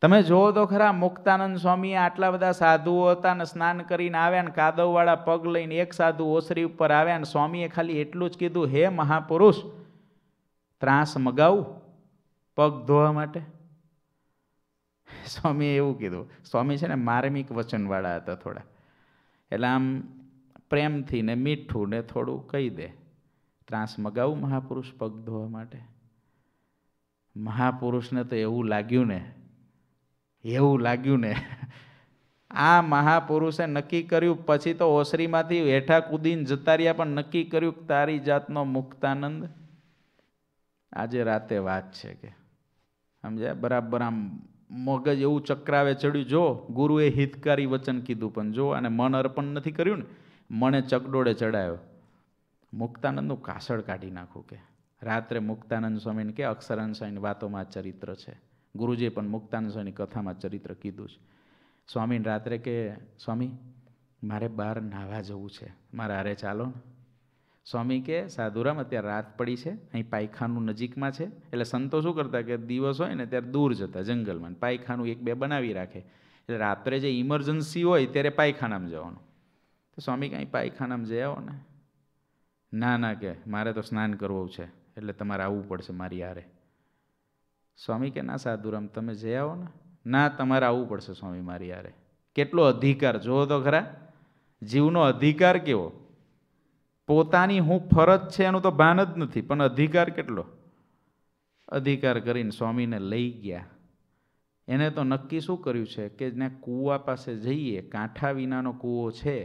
તમે જુઓ તો ખરા મુક્તાનંદ સ્વામી આટલા બધા સાધુઓ હતા ને સ્નાન કરીને આવ્યા ને કાદવવાળા પગ લઈને એક સાધુ ઓસરી ઉપર આવ્યા ને સ્વામીએ ખાલી એટલું જ કીધું હે મહાપુરુષ ત્રાસ મગાવું પગ ધોવા માટે સ્વામીએ એવું કીધું સ્વામી છે ને માર્મિક વચનવાળા હતા થોડા એટલે આમ પ્રેમથી ને મીઠું ને થોડું કહી દે ત્રાસ મગાવું મહાપુરુષ પગ ધોવા માટે મહાપુરુષને તો એવું લાગ્યું ને એવું લાગ્યું ને આ મહાપુરુષે નક્કી કર્યું પછી તો ઓસરીમાંથી હેઠા કૂદીને જતા રહ્યા પણ નક્કી કર્યું તારી જાતનો મુક્તાનંદ આજે રાતે વાત છે કે સમજ્યા બરાબર આમ મગજ એવું ચક્રાવે ચડ્યું જો ગુરુએ હિતકારી વચન કીધું પણ જો અને મન અર્પણ નથી કર્યું ને મને ચકડોળે ચડાયો મુક્તાનંદનું કાસળ કાઢી નાખું કે રાત્રે મુક્તાનંદ સ્વામીને કે અક્ષરાન સ્વામીની વાતોમાં ચરિત્ર છે ગુરુજીએ પણ મુક્તાનંદ સ્વામીની કથામાં ચરિત્ર કીધું છે સ્વામીને રાત્રે કે સ્વામી મારે બહાર નાહવા જવું છે મારે હારે ચાલો ને સ્વામી કે સાધુરામ અત્યારે રાત પડી છે અહીં પાયખાનું નજીકમાં છે એટલે સંતો શું કરતા કે દિવસ હોય ને ત્યારે દૂર જતા જંગલમાં પાયખાનું એક બે બનાવી રાખે એટલે રાત્રે જે ઇમરજન્સી હોય ત્યારે પાયખાનામાં જવાનું તો સ્વામી કે અહીં પાયખાનામાં જઈ આવો ને ના ના કે મારે તો સ્નાન કરવું છે એટલે તમારે આવવું પડશે મારી હારે સ્વામી કે ના સાધુરામ તમે જઈ આવો ને ના તમારે આવવું પડશે સ્વામી મારી હારે કેટલો અધિકાર જુઓ તો ખરા જીવનો અધિકાર કેવો પોતાની હું ફરજ છે એનું તો ભાન જ નથી પણ અધિકાર કેટલો અધિકાર કરીને સ્વામીને લઈ ગયા એને તો નક્કી શું કર્યું છે કે જ્યાં કૂવા પાસે જઈએ કાંઠા વિનાનો કૂવો છે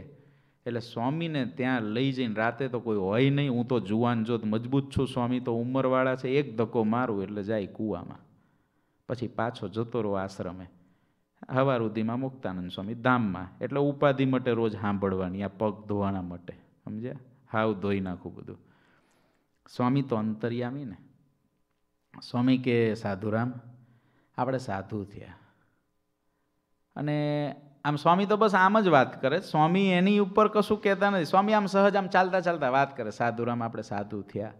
એટલે સ્વામીને ત્યાં લઈ જઈને રાતે તો કોઈ હોય નહીં હું તો જુવાન જોત મજબૂત છું સ્વામી તો ઉંમરવાળા છે એક ધક્કો મારું એટલે જાય કૂવામાં પછી પાછો જતો રહો આશ્રમે હવાર સુધીમાં મુક્તાનંદ સ્વામી ધામમાં એટલે ઉપાધિ માટે રોજ સાંભળવાની આ પગ ધોવાના માટે સમજ્યા હાવ ધોઈ નાખું બધું સ્વામી તો અંતર્યામી ને સ્વામી કે સાધુરામ આપણે સાધુ થયા અને આમ સ્વામી તો બસ આમ જ વાત કરે સ્વામી એની ઉપર કશું કહેતા નથી સ્વામી આમ સહજ આમ ચાલતા ચાલતા વાત કરે સાધુરામ આપણે સાધુ થયા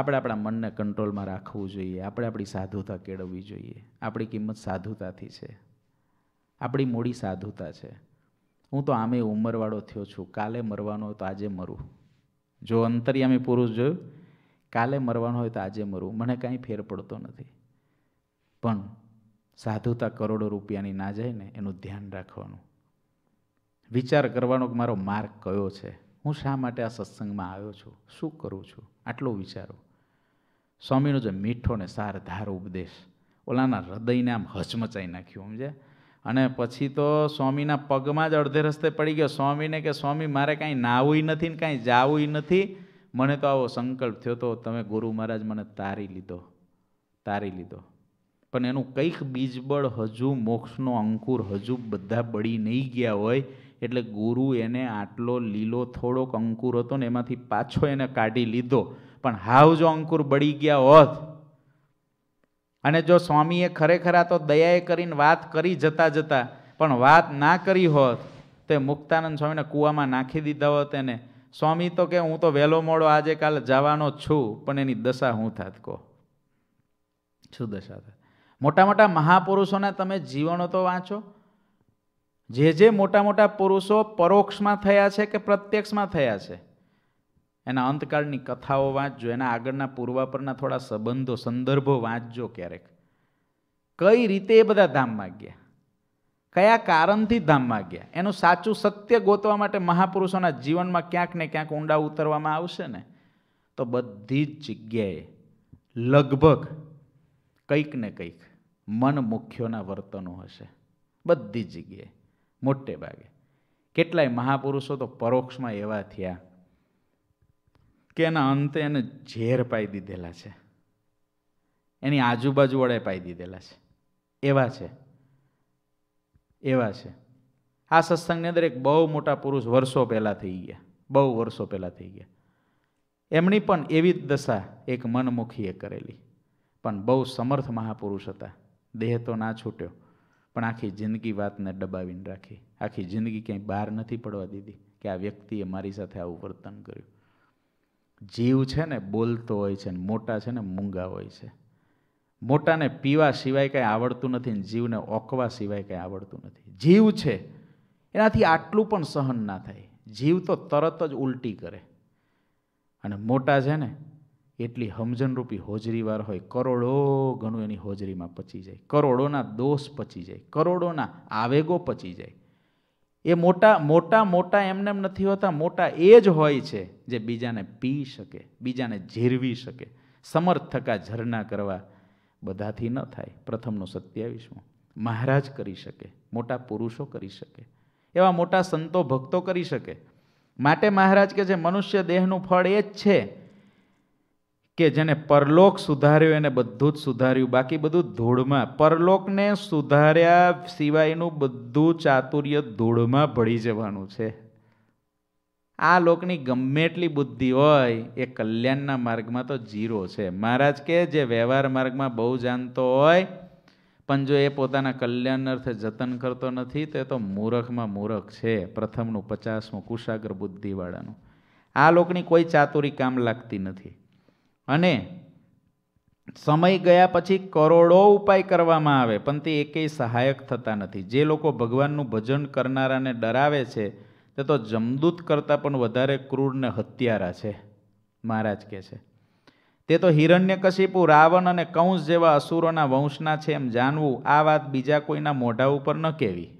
આપણે આપણા મનને કંટ્રોલમાં રાખવું જોઈએ આપણે આપણી સાધુતા કેળવવી જોઈએ આપણી કિંમત સાધુતાથી છે આપણી મૂડી સાધુતા છે હું તો આમે ઉંમરવાળો થયો છું કાલે મરવાનો હોય તો આજે મરું જો અંતર્યામી પુરુષ જોયું કાલે મરવાનો હોય તો આજે મરવું મને કાંઈ ફેર પડતો નથી પણ સાધુતા કરોડો રૂપિયાની ના જાય ને એનું ધ્યાન રાખવાનું વિચાર કરવાનો કે મારો માર્ગ કયો છે હું શા માટે આ સત્સંગમાં આવ્યો છું શું કરું છું આટલો વિચારું સ્વામીનો જે મીઠો ને સારધાર ઉપદેશ ઓલાના હૃદયને આમ હચમચાઈ નાખ્યું સમજ્યા અને પછી તો સ્વામીના પગમાં જ અડધે રસ્તે પડી ગયો સ્વામીને કે સ્વામી મારે કાંઈ નાવું નથી ને કાંઈ જાવું નથી મને તો આવો સંકલ્પ થયો તો તમે ગુરુ મહારાજ મને તારી લીધો તારી લીધો પણ એનું કંઈક બીજબળ હજુ મોક્ષનો અંકુર હજુ બધા બળી નહીં ગયા હોય એટલે ગુરુ એને આટલો લીલો થોડોક અંકુર હતો ને એમાંથી પાછો એને કાઢી લીધો પણ હાવ જો અંકુર બળી ગયા હોત અને જો સ્વામીએ ખરેખર આ તો દયાએ કરીને વાત કરી જતાં જતાં પણ વાત ના કરી હોત તો એ મુક્તાનંદ સ્વામીને કૂવામાં નાખી દીધા હોત એને સ્વામી તો કે હું તો વહેલો મોડો આજે કાલે જવાનો છું પણ એની દશા હું થાત કહો શું દશા થાય મોટા મોટા મહાપુરુષોના તમે જીવનો તો વાંચો જે જે મોટા મોટા પુરુષો પરોક્ષમાં થયા છે કે પ્રત્યક્ષમાં થયા છે એના અંતકાળની કથાઓ વાંચજો એના આગળના પૂર્વા પરના થોડા સંબંધો સંદર્ભો વાંચજો ક્યારેક કઈ રીતે એ બધા ધામમાં ગયા કયા કારણથી ધામમાં ગયા એનું સાચું સત્ય ગોતવા માટે મહાપુરુષોના જીવનમાં ક્યાંક ને ક્યાંક ઊંડા ઉતરવામાં આવશે ને તો બધી જ જગ્યાએ લગભગ કંઈક ને કંઈક મન મુખ્યોના વર્તનો હશે બધી જ જગ્યાએ મોટે ભાગે કેટલાય મહાપુરુષો તો પરોક્ષમાં એવા થયા કે એના અંતે એને ઝેર પાઈ દીધેલા છે એની આજુબાજુ વડે પાઈ દીધેલા છે એવા છે એવા છે આ સત્સંગની અંદર એક બહુ મોટા પુરુષ વર્ષો પહેલાં થઈ ગયા બહુ વર્ષો પહેલાં થઈ ગયા એમની પણ એવી જ દશા એક મનમુખીએ કરેલી પણ બહુ સમર્થ મહાપુરુષ હતા દેહ તો ના છૂટ્યો પણ આખી જિંદગી વાતને દબાવીને રાખી આખી જિંદગી ક્યાંય બહાર નથી પડવા દીધી કે આ વ્યક્તિએ મારી સાથે આવું વર્તન કર્યું જીવ છે ને બોલતો હોય છે ને મોટા છે ને મૂંગા હોય છે મોટાને પીવા સિવાય કંઈ આવડતું નથી ને જીવને ઓકવા સિવાય કંઈ આવડતું નથી જીવ છે એનાથી આટલું પણ સહન ના થાય જીવ તો તરત જ ઉલટી કરે અને મોટા છે ને એટલી હમજનરૂપી હોજરીવાર હોય કરોડો ઘણું એની હોજરીમાં પચી જાય કરોડોના દોષ પચી જાય કરોડોના આવેગો પચી જાય એ મોટા મોટા મોટા એમને એમ નથી હોતા મોટા એ જ હોય છે જે બીજાને પી શકે બીજાને જીરવી શકે સમર્થ થકા ઝરણા કરવા બધાથી ન થાય પ્રથમનો સત્યાવીસમો મહારાજ કરી શકે મોટા પુરુષો કરી શકે એવા મોટા સંતો ભક્તો કરી શકે માટે મહારાજ કે જે મનુષ્ય દેહનું ફળ એ જ છે કે જેને પરલોક સુધાર્યું એને બધું જ સુધાર્યું બાકી બધું ધૂળમાં પરલોકને સુધાર્યા સિવાયનું બધું ચાતુર્ય ધૂળમાં ભળી જવાનું છે આ લોકની ગમે એટલી બુદ્ધિ હોય એ કલ્યાણના માર્ગમાં તો જીરો છે મહારાજ કે જે વ્યવહાર માર્ગમાં બહુ જાણતો હોય પણ જો એ પોતાના કલ્યાણ અર્થે જતન કરતો નથી તો એ તો મૂરખમાં મૂરખ છે પ્રથમનું પચાસમું કુશાગ્ર બુદ્ધિવાળાનું આ લોકની કોઈ ચાતુરી કામ લાગતી નથી અને સમય ગયા પછી કરોડો ઉપાય કરવામાં આવે પણ તે એકેય સહાયક થતા નથી જે લોકો ભગવાનનું ભજન કરનારાને ડરાવે છે તે તો જમદૂત કરતાં પણ વધારે ક્રૂર ને હત્યારા છે મહારાજ કહે છે તે તો હિરણ્યકશિપુ રાવણ અને કંસ જેવા અસુરોના વંશના છે એમ જાણવું આ વાત બીજા કોઈના મોઢા ઉપર ન કહેવી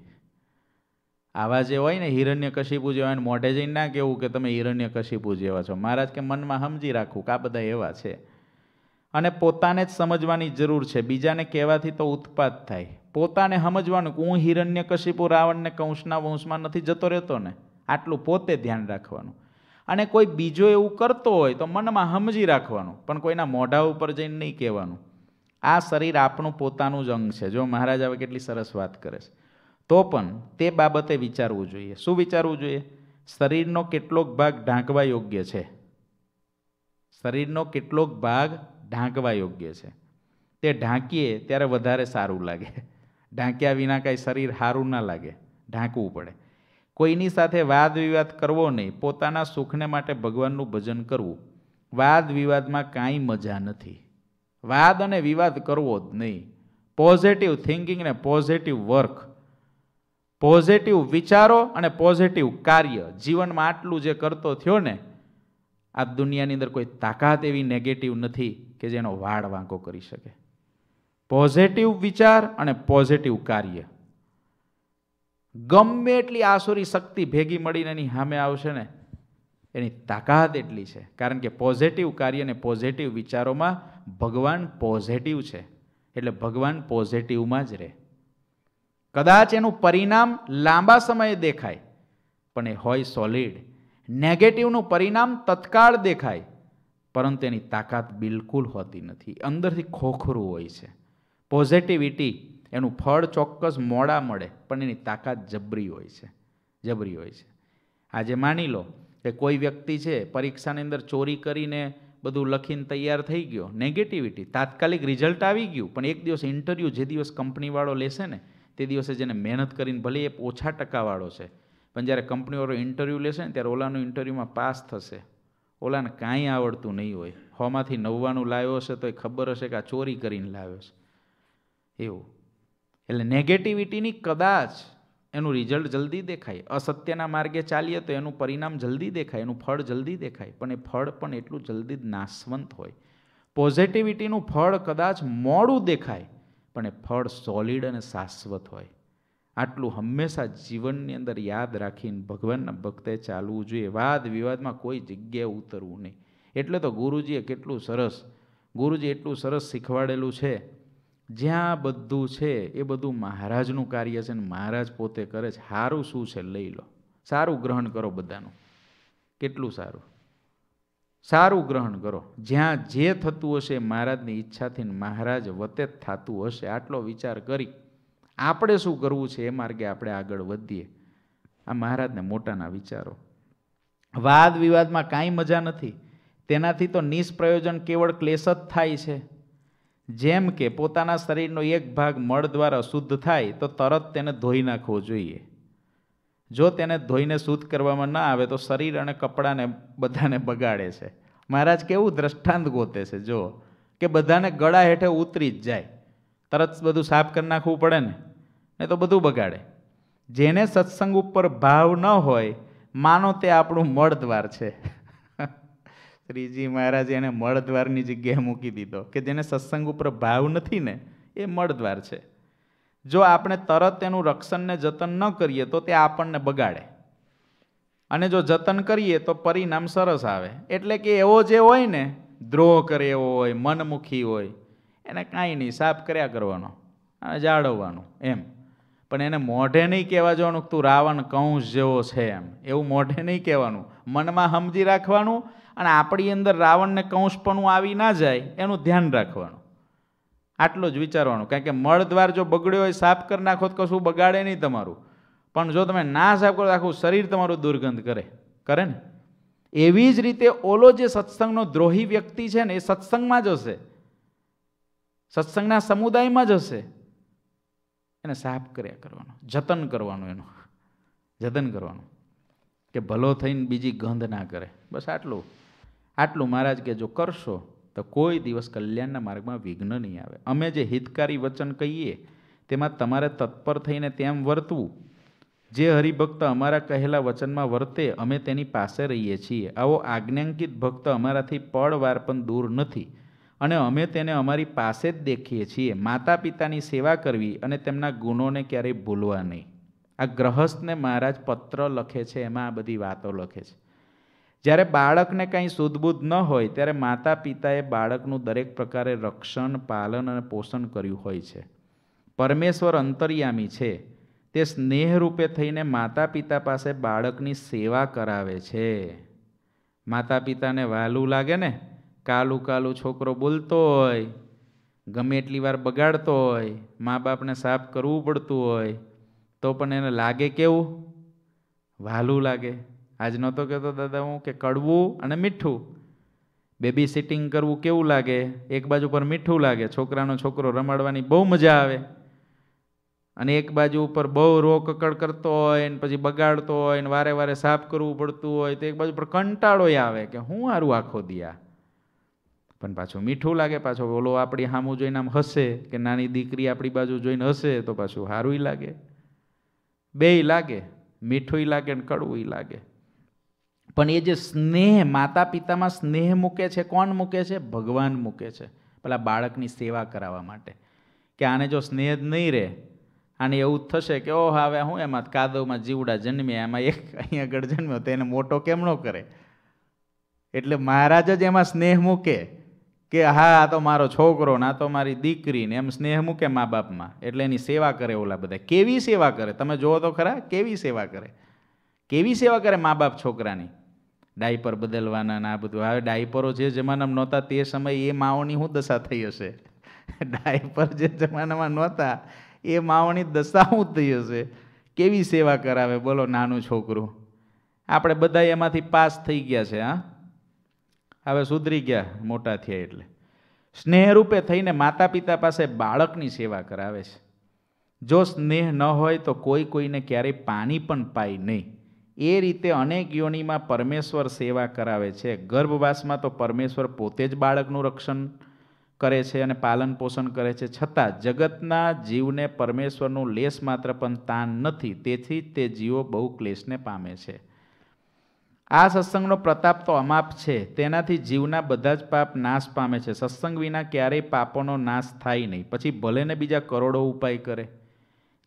આવા જે હોય ને હિરણ્ય કશિપુ જેવા એને મોઢે જઈને ના કહેવું કે તમે હિરણ્ય કશિપુ જેવા છો મહારાજ કે મનમાં સમજી રાખવું કે આ બધા એવા છે અને પોતાને જ સમજવાની જરૂર છે બીજાને કહેવાથી તો ઉત્પાદ થાય પોતાને સમજવાનું કે હું હિરણ્ય કશિપુ રાવણને કંસના વંશમાં નથી જતો રહેતો ને આટલું પોતે ધ્યાન રાખવાનું અને કોઈ બીજો એવું કરતો હોય તો મનમાં સમજી રાખવાનું પણ કોઈના મોઢા ઉપર જઈને નહીં કહેવાનું આ શરીર આપણું પોતાનું જ અંગ છે જો મહારાજ આવે કેટલી સરસ વાત કરે છે તો પણ તે બાબતે વિચારવું જોઈએ શું વિચારવું જોઈએ શરીરનો કેટલોક ભાગ ઢાંકવા યોગ્ય છે શરીરનો કેટલોક ભાગ ઢાંકવા યોગ્ય છે તે ઢાંકીએ ત્યારે વધારે સારું લાગે ઢાંક્યા વિના કાંઈ શરીર સારું ના લાગે ઢાંકવું પડે કોઈની સાથે વાદ વિવાદ કરવો નહીં પોતાના સુખને માટે ભગવાનનું ભજન કરવું વાદ વિવાદમાં કાંઈ મજા નથી વાદ અને વિવાદ કરવો જ નહીં પોઝિટિવ થિંકિંગ ને પોઝિટિવ વર્ક પોઝિટિવ વિચારો અને પોઝિટિવ કાર્ય જીવનમાં આટલું જે કરતો થયો ને આ દુનિયાની અંદર કોઈ તાકાત એવી નેગેટિવ નથી કે જેનો વાળ વાંકો કરી શકે પોઝિટિવ વિચાર અને પોઝિટિવ કાર્ય ગમે એટલી આસુરી શક્તિ ભેગી મળીને એની સામે આવશે ને એની તાકાત એટલી છે કારણ કે પોઝિટિવ કાર્ય અને પોઝિટિવ વિચારોમાં ભગવાન પોઝિટિવ છે એટલે ભગવાન પોઝિટિવમાં જ રહે કદાચ એનું પરિણામ લાંબા સમયે દેખાય પણ એ હોય સોલિડ નેગેટિવનું પરિણામ તત્કાળ દેખાય પરંતુ એની તાકાત બિલકુલ હોતી નથી અંદરથી ખોખરું હોય છે પોઝિટિવિટી એનું ફળ ચોક્કસ મોડા મળે પણ એની તાકાત જબરી હોય છે જબરી હોય છે આજે માની લો કે કોઈ વ્યક્તિ છે પરીક્ષાની અંદર ચોરી કરીને બધું લખીને તૈયાર થઈ ગયો નેગેટિવિટી તાત્કાલિક રિઝલ્ટ આવી ગયું પણ એક દિવસ ઇન્ટરવ્યૂ જે દિવસ કંપનીવાળો લેશે ને તે દિવસે જેને મહેનત કરીને ભલે એ ઓછા ટકાવાળો છે પણ જ્યારે કંપનીવાળો ઇન્ટરવ્યૂ લેશે ને ત્યારે ઓલાનું ઇન્ટરવ્યૂમાં પાસ થશે ઓલાને કાંઈ આવડતું નહીં હોય હોમાંથી નવવાનું લાવ્યો હશે તો એ ખબર હશે કે આ ચોરી કરીને લાવ્યો છે એવું એટલે નેગેટિવિટીની કદાચ એનું રિઝલ્ટ જલ્દી દેખાય અસત્યના માર્ગે ચાલીએ તો એનું પરિણામ જલ્દી દેખાય એનું ફળ જલ્દી દેખાય પણ એ ફળ પણ એટલું જલ્દી જ નાશવંત હોય પોઝિટિવિટીનું ફળ કદાચ મોડું દેખાય પણ એ ફળ સોલિડ અને શાશ્વત હોય આટલું હંમેશા જીવનની અંદર યાદ રાખીને ભગવાનના ભક્તે ચાલવું જોઈએ વાદ વિવાદમાં કોઈ જગ્યાએ ઉતરવું નહીં એટલે તો ગુરુજીએ કેટલું સરસ ગુરુજી એટલું સરસ શીખવાડેલું છે જ્યાં બધું છે એ બધું મહારાજનું કાર્ય છે ને મહારાજ પોતે કરે છે સારું શું છે લઈ લો સારું ગ્રહણ કરો બધાનું કેટલું સારું સારું ગ્રહણ કરો જ્યાં જે થતું હશે મહારાજની ઈચ્છાથી મહારાજ વતે થતું હશે આટલો વિચાર કરી આપણે શું કરવું છે એ માર્ગે આપણે આગળ વધીએ આ મહારાજને મોટાના વિચારો વાદ વિવાદમાં કાંઈ મજા નથી તેનાથી તો નિષ્પ્રયોજન કેવળ ક્લેશ જ થાય છે જેમ કે પોતાના શરીરનો એક ભાગ મળ દ્વારા શુદ્ધ થાય તો તરત તેને ધોઈ નાખવો જોઈએ જો તેને ધોઈને શુદ્ધ કરવામાં ના આવે તો શરીર અને કપડાને બધાને બગાડે છે મહારાજ કેવું દ્રષ્ટાંત ગોતે છે જો કે બધાને ગળા હેઠે ઉતરી જ જાય તરત બધું સાફ કરી નાખવું પડે ને ને તો બધું બગાડે જેને સત્સંગ ઉપર ભાવ ન હોય માનો તે આપણું મળદ્વાર છે શ્રીજી મહારાજ એને મળદ્વારની જગ્યાએ મૂકી દીધો કે જેને સત્સંગ ઉપર ભાવ નથી ને એ મળદ્વાર છે જો આપણે તરત એનું રક્ષણને જતન ન કરીએ તો તે આપણને બગાડે અને જો જતન કરીએ તો પરિણામ સરસ આવે એટલે કે એવો જે હોય ને દ્રોહ કરે એવો હોય મનમુખી હોય એને કાંઈ નહીં સાફ કર્યા કરવાનો અને જાળવવાનું એમ પણ એને મોઢે નહીં કહેવા જવાનું તું રાવણ કંશ જેવો છે એમ એવું મોઢે નહીં કહેવાનું મનમાં સમજી રાખવાનું અને આપણી અંદર રાવણને કંસપણું આવી ના જાય એનું ધ્યાન રાખવાનું આટલું જ વિચારવાનું કારણ કે મળદ્વાર જો બગડ્યો હોય સાફ કરી નાખો તો કશું બગાડે નહીં તમારું પણ જો તમે ના સાફ કરો આખું શરીર તમારું દુર્ગંધ કરે કરે ને એવી જ રીતે ઓલો જે સત્સંગનો દ્રોહી વ્યક્તિ છે ને એ સત્સંગમાં જ હશે સત્સંગના સમુદાયમાં જ હશે એને સાફ કર્યા કરવાનો જતન કરવાનું એનું જતન કરવાનું કે ભલો થઈને બીજી ગંધ ના કરે બસ આટલું આટલું મહારાજ કે જો કરશો તો કોઈ દિવસ કલ્યાણના માર્ગમાં વિઘ્ન નહીં આવે અમે જે હિતકારી વચન કહીએ તેમાં તમારે તત્પર થઈને તેમ વર્તવું જે હરિભક્ત અમારા કહેલા વચનમાં વર્તે અમે તેની પાસે રહીએ છીએ આવો આજ્ઞાંકિત ભક્ત અમારાથી પળવાર પણ દૂર નથી અને અમે તેને અમારી પાસે જ દેખીએ છીએ માતા પિતાની સેવા કરવી અને તેમના ગુણોને ક્યારેય ભૂલવા નહીં આ ગ્રહસ્થને મહારાજ પત્ર લખે છે એમાં આ બધી વાતો લખે છે જ્યારે બાળકને કાંઈ સુધબુદ્ધ ન હોય ત્યારે માતા પિતાએ બાળકનું દરેક પ્રકારે રક્ષણ પાલન અને પોષણ કર્યું હોય છે પરમેશ્વર અંતર્યામી છે તે સ્નેહરૂપે થઈને માતા પિતા પાસે બાળકની સેવા કરાવે છે માતા પિતાને વહાલું લાગે ને કાલું કાલું છોકરો બોલતો હોય ગમે એટલી વાર બગાડતો હોય મા બાપને સાફ કરવું પડતું હોય તો પણ એને લાગે કેવું વહાલું લાગે આજ નહોતો કહેતો દાદા હું કે કડવું અને મીઠું બેબી સિટિંગ કરવું કેવું લાગે એક બાજુ પર મીઠું લાગે છોકરાનો છોકરો રમાડવાની બહુ મજા આવે અને એક બાજુ ઉપર બહુ રોકકડ કરતો હોય ને પછી બગાડતો હોય ને વારે વારે સાફ કરવું પડતું હોય તો એક બાજુ પર કંટાળો આવે કે હું આરું આખો દિયા પણ પાછું મીઠું લાગે પાછો ઓલો આપણી સામું જોઈને આમ હશે કે નાની દીકરી આપણી બાજુ જોઈને હશે તો પાછું સારું લાગે બેય લાગે મીઠું લાગે ને કડવું લાગે પણ એ જે સ્નેહ માતા પિતામાં સ્નેહ મૂકે છે કોણ મૂકે છે ભગવાન મૂકે છે પેલા બાળકની સેવા કરાવવા માટે કે આને જો સ્નેહ જ નહીં રહે આને એવું થશે કે ઓહ હવે હું એમાં કાદવમાં જીવડા જન્મ્યા એમાં એક અહીંયા આગળ જન્મ્યો તો એને મોટો કેમનો કરે એટલે મહારાજ જ એમાં સ્નેહ મૂકે કે હા આ તો મારો છોકરો ના તો મારી દીકરીને એમ સ્નેહ મૂકે મા બાપમાં એટલે એની સેવા કરે ઓલા બધા કેવી સેવા કરે તમે જુઓ તો ખરા કેવી સેવા કરે કેવી સેવા કરે મા બાપ છોકરાની ડાયપર બદલવાના ને આ બધું હવે ડાયપરો જે જમાનામાં નહોતા તે સમયે એ માવણી શું દશા થઈ હશે ડાયપર જે જમાનામાં નહોતા એ માવણી દશા શું થઈ હશે કેવી સેવા કરાવે બોલો નાનું છોકરું આપણે બધા એમાંથી પાસ થઈ ગયા છે હા હવે સુધરી ગયા મોટા થયા એટલે સ્નેહરૂપે થઈને માતા પિતા પાસે બાળકની સેવા કરાવે છે જો સ્નેહ ન હોય તો કોઈ કોઈને ક્યારેય પાણી પણ પાય નહીં એ રીતે અનેક યોનિમાં પરમેશ્વર સેવા કરાવે છે ગર્ભવાસમાં તો પરમેશ્વર પોતે જ બાળકનું રક્ષણ કરે છે અને પાલન પોષણ કરે છે છતાં જગતના જીવને પરમેશ્વરનું લેશ માત્ર પણ તાન નથી તેથી તે જીવો બહુ ક્લેશને પામે છે આ સત્સંગનો પ્રતાપ તો અમાપ છે તેનાથી જીવના બધા જ પાપ નાશ પામે છે સત્સંગ વિના ક્યારેય પાપોનો નાશ થાય નહીં પછી ભલેને બીજા કરોડો ઉપાય કરે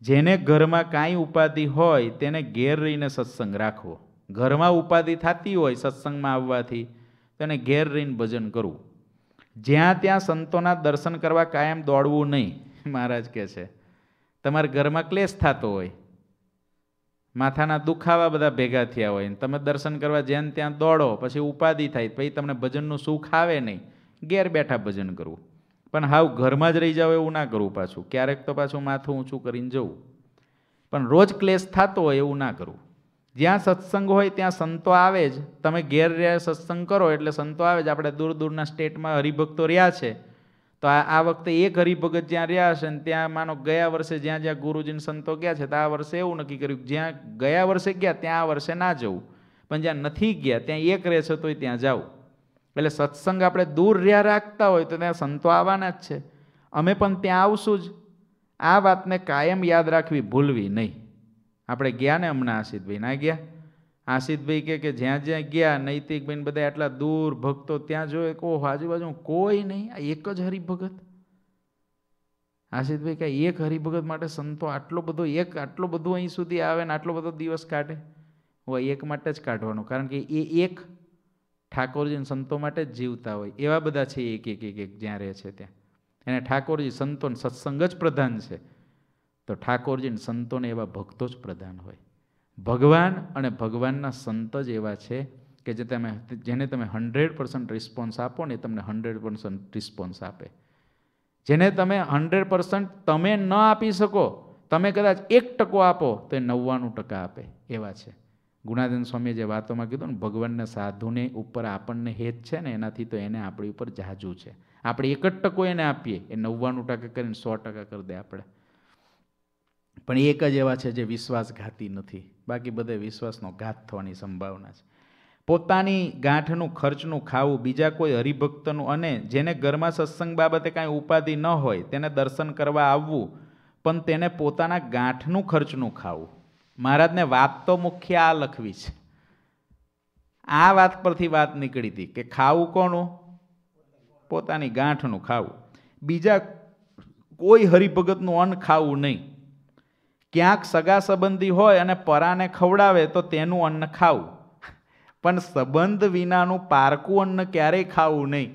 જેને ઘરમાં કાંઈ ઉપાધિ હોય તેને ઘેર રહીને સત્સંગ રાખવો ઘરમાં ઉપાધિ થતી હોય સત્સંગમાં આવવાથી તેને ઘેર રહીને ભજન કરવું જ્યાં ત્યાં સંતોના દર્શન કરવા કાયમ દોડવું નહીં [LAUGHS] મહારાજ કહે છે તમારા ઘરમાં ક્લેશ થતો હોય માથાના દુખાવા બધા ભેગા થયા હોય તમે દર્શન કરવા જેમ ત્યાં દોડો પછી ઉપાધિ થાય પછી તમને ભજનનું સુખ આવે નહીં ઘેર બેઠા ભજન કરવું પણ હાવ ઘરમાં જ રહી જાવ એવું ના કરવું પાછું ક્યારેક તો પાછું માથું ઊંચું કરીને જવું પણ રોજ ક્લેશ થતો હોય એવું ના કરવું જ્યાં સત્સંગ હોય ત્યાં સંતો આવે જ તમે ઘેર રહ્યા સત્સંગ કરો એટલે સંતો આવે જ આપણે દૂર દૂરના સ્ટેટમાં હરિભક્તો રહ્યા છે તો આ આ વખતે એક હરિભગત જ્યાં રહ્યા હશે ને ત્યાં માનો ગયા વર્ષે જ્યાં જ્યાં ગુરુજીને સંતો ગયા છે તો આ વર્ષે એવું નક્કી કર્યું જ્યાં ગયા વર્ષે ગયા ત્યાં આ વર્ષે ના જવું પણ જ્યાં નથી ગયા ત્યાં એક રહેશે તોય ત્યાં જાવું એટલે સત્સંગ આપણે દૂર રહ્યા રાખતા હોય તો ત્યાં સંતો આવવાના જ છે અમે પણ ત્યાં આવશું જ આ વાતને કાયમ યાદ રાખવી ભૂલવી નહીં આપણે ગયા ને હમણાં આશિતભાઈ ના ગયા આશિદભાઈ કે કે જ્યાં જ્યાં ગયા નૈતિકભાઈને બધા એટલા દૂર ભક્તો ત્યાં જોયે ઓહો આજુબાજુ કોઈ નહીં આ એક જ હરિભગત આશિદભાઈ કે એક હરિભગત માટે સંતો આટલો બધો એક આટલો બધો અહીં સુધી આવે ને આટલો બધો દિવસ કાઢે હું એક માટે જ કાઢવાનો કારણ કે એ એક ઠાકોરજી સંતો માટે જ જીવતા હોય એવા બધા છે એક એક એક એક જ્યાં રહે છે ત્યાં એને ઠાકોરજી સંતોને સત્સંગ જ પ્રધાન છે તો ઠાકોરજીને સંતોને એવા ભક્તો જ પ્રધાન હોય ભગવાન અને ભગવાનના સંત જ એવા છે કે જે તમે જેને તમે હંડ્રેડ પર્સન્ટ રિસ્પોન્સ આપો ને એ તમને હંડ્રેડ પર્સન્ટ રિસ્પોન્સ આપે જેને તમે હંડ્રેડ પર્સન્ટ તમે ન આપી શકો તમે કદાચ એક ટકો આપો તો એ નવ્વાણું ટકા આપે એવા છે ગુણાદન સ્વામીએ જે વાતોમાં કીધું ને ભગવાનને સાધુને ઉપર આપણને હેત છે ને એનાથી તો એને આપણી ઉપર જાજુ છે આપણે એક જ ટકો એને આપીએ એ નવ્વાણું ટકા કરીને સો ટકા કરી દે આપણે પણ એક જ એવા છે જે વિશ્વાસઘાતી નથી બાકી બધે વિશ્વાસનો ઘાત થવાની સંભાવના છે પોતાની ગાંઠનું ખર્ચનું ખાવું બીજા કોઈ હરિભક્તનું અને જેને ઘરમાં સત્સંગ બાબતે કાંઈ ઉપાધિ ન હોય તેને દર્શન કરવા આવવું પણ તેને પોતાના ગાંઠનું ખર્ચનું ખાવું મહારાજને વાત તો મુખ્ય આ લખવી છે આ વાત પરથી વાત નીકળી હતી કે ખાવું કોનું પોતાની ગાંઠનું ખાવું બીજા કોઈ હરિભગતનું અન્ન ખાવું નહીં ક્યાંક સગા સંબંધી હોય અને પરાને ખવડાવે તો તેનું અન્ન ખાવું પણ સંબંધ વિનાનું પારકું અન્ન ક્યારેય ખાવું નહીં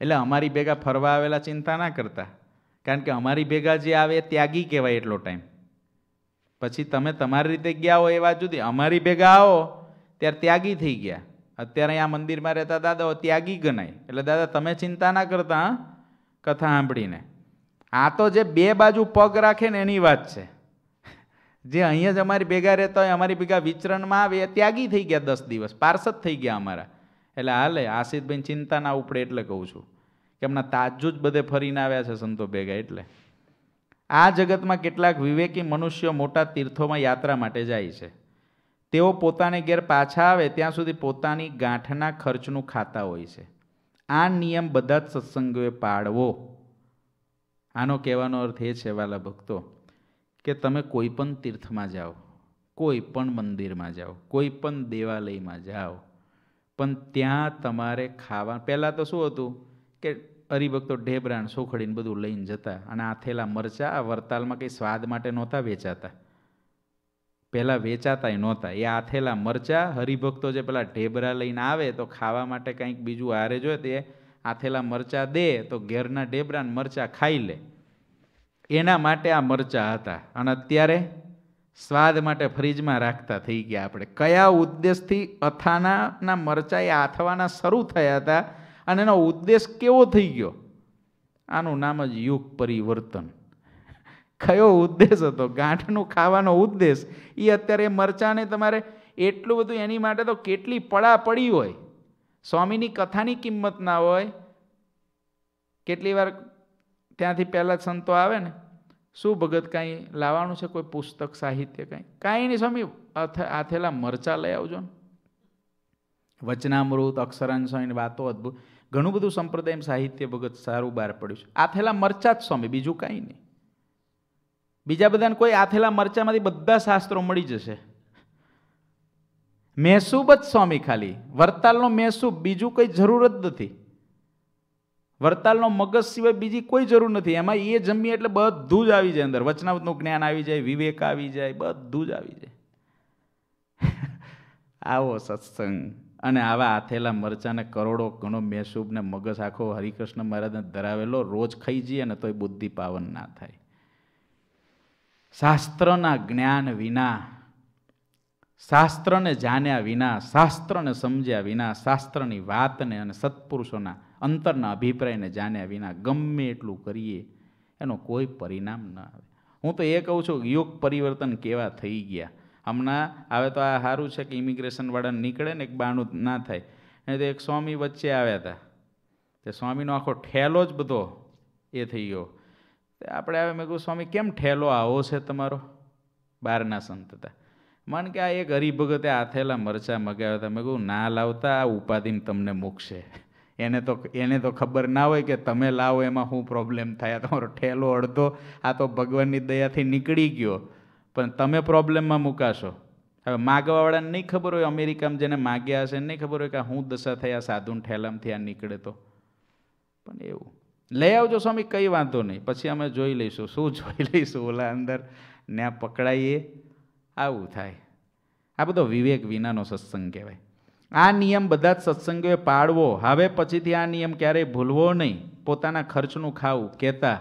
એટલે અમારી ભેગા ફરવા આવેલા ચિંતા ના કરતા કારણ કે અમારી ભેગા જે આવે ત્યાગી કહેવાય એટલો ટાઈમ પછી તમે તમારી રીતે ગયા હો એ વાત જુદી અમારી ભેગા આવો ત્યારે ત્યાગી થઈ ગયા અત્યારે અહીંયા મંદિરમાં રહેતા દાદાઓ ત્યાગી ગણાય એટલે દાદા તમે ચિંતા ના કરતા કથા સાંભળીને આ તો જે બે બાજુ પગ રાખે ને એની વાત છે જે અહીંયા જ અમારી ભેગા રહેતા હોય અમારી ભેગા વિચરણમાં આવે એ ત્યાગી થઈ ગયા દસ દિવસ પાર્સદ થઈ ગયા અમારા એટલે હાલે આશિષભાઈ ચિંતા ના ઉપડે એટલે કહું છું કે એમના જ બધે ફરીને આવ્યા છે સંતો ભેગા એટલે આ જગતમાં કેટલાક વિવેકી મનુષ્યો મોટા તીર્થોમાં યાત્રા માટે જાય છે તેઓ પોતાને ઘેર પાછા આવે ત્યાં સુધી પોતાની ગાંઠના ખર્ચનું ખાતા હોય છે આ નિયમ બધા જ સત્સંગોએ પાળવો આનો કહેવાનો અર્થ એ છે વાલા ભક્તો કે તમે કોઈ પણ તીર્થમાં જાઓ કોઈ પણ મંદિરમાં જાઓ કોઈ પણ દેવાલયમાં જાઓ પણ ત્યાં તમારે ખાવા પહેલાં તો શું હતું કે હરિભક્તો ઢેબરાણ સોખડીને બધું લઈને જતા અને આથેલા મરચા આ વરતાલમાં કંઈ સ્વાદ માટે નહોતા વેચાતા પહેલાં વેચાતાય નહોતા એ આથેલા મરચા હરિભક્તો જે પેલા ઢેબરા લઈને આવે તો ખાવા માટે કંઈક બીજું આરે જોઈએ તે આથેલા મરચા દે તો ઘેરના ઢેબરાને મરચા ખાઈ લે એના માટે આ મરચા હતા અને અત્યારે સ્વાદ માટે ફ્રીજમાં રાખતા થઈ ગયા આપણે કયા ઉદ્દેશથી અથાનાના મરચા એ આથવાના શરૂ થયા હતા અને એનો ઉદ્દેશ કેવો થઈ ગયો આનું નામ જ યુગ પરિવર્તન કયો ઉદ્દેશ હતો ગાંઠનું ખાવાનો ઉદ્દેશ એ અત્યારે મરચાંને તમારે એટલું બધું એની માટે તો કેટલી પડા પડી હોય સ્વામીની કથાની કિંમત ના હોય કેટલી વાર ત્યાંથી પહેલાં સંતો આવે ને શું ભગત કાંઈ લાવવાનું છે કોઈ પુસ્તક સાહિત્ય કાંઈ કાંઈ નહીં સ્વામી આથેલા મરચાં લઈ આવજો ને વચનામૃત અક્ષરાંશ વાતો અદ્ભુત ઘણું બધું સંપ્રદાય સાહિત્ય ભગત સારું બહાર પડ્યું છે આથેલા મરચા જ સ્વામી બીજું કાંઈ નહીં બીજા બધાને કોઈ આથેલા મરચામાંથી બધા શાસ્ત્રો મળી જશે મહેસૂબ જ સ્વામી ખાલી વરતાલનો મહેસૂબ બીજું કંઈ જરૂર જ નથી વરતાલનો મગજ સિવાય બીજી કોઈ જરૂર નથી એમાં એ જમીએ એટલે બધું જ આવી જાય અંદર વચનાવતનું જ્ઞાન આવી જાય વિવેક આવી જાય બધું જ આવી જાય [LAUGHS] આવો સત્સંગ અને આવા આથેલા મરચાંને કરોડો ઘણો મેસૂબને મગજ આખો હરિકૃષ્ણ મહારાજને ધરાવેલો રોજ ખાઈ જઈએ ને તોય બુદ્ધિ પાવન ના થાય શાસ્ત્રના જ્ઞાન વિના શાસ્ત્રને જાણ્યા વિના શાસ્ત્રને સમજ્યા વિના શાસ્ત્રની વાતને અને સત્પુરુષોના અંતરના અભિપ્રાયને જાણ્યા વિના ગમે એટલું કરીએ એનો કોઈ પરિણામ ન આવે હું તો એ કહું છું યુગ પરિવર્તન કેવા થઈ ગયા હમણાં હવે તો આ સારું છે કે ઇમિગ્રેશનવાળાને નીકળે ને એક બાણું ના થાય અને તો એક સ્વામી વચ્ચે આવ્યા હતા તે સ્વામીનો આખો ઠેલો જ બધો એ થઈ ગયો આપણે આવે મેં કહું સ્વામી કેમ ઠેલો આવો છે તમારો બહારના સંત હતા મન કે આ એક હરિભગતે આથેલા મરચા મગાવ્યા હતા મેં કહું ના લાવતા આ ઉપાધિને તમને મૂકશે એને તો એને તો ખબર ના હોય કે તમે લાવો એમાં શું પ્રોબ્લેમ થાય તમારો ઠેલો અડધો આ તો ભગવાનની દયાથી નીકળી ગયો પણ તમે પ્રોબ્લેમમાં મૂકાશો હવે માગવાવાળાને નહીં ખબર હોય અમેરિકામાં જેને માગ્યા હશે નહીં ખબર હોય કે હું દશા થયા સાધુન ઠેલામથી આ નીકળે તો પણ એવું લઈ આવજો સ્વામી કંઈ વાંધો નહીં પછી અમે જોઈ લઈશું શું જોઈ લઈશું ઓલા અંદર ને પકડાઈએ આવું થાય આ બધો વિવેક વિનાનો સત્સંગ કહેવાય આ નિયમ બધા જ સત્સંગોએ પાળવો હવે પછીથી આ નિયમ ક્યારેય ભૂલવો નહીં પોતાના ખર્ચનું ખાવું કહેતા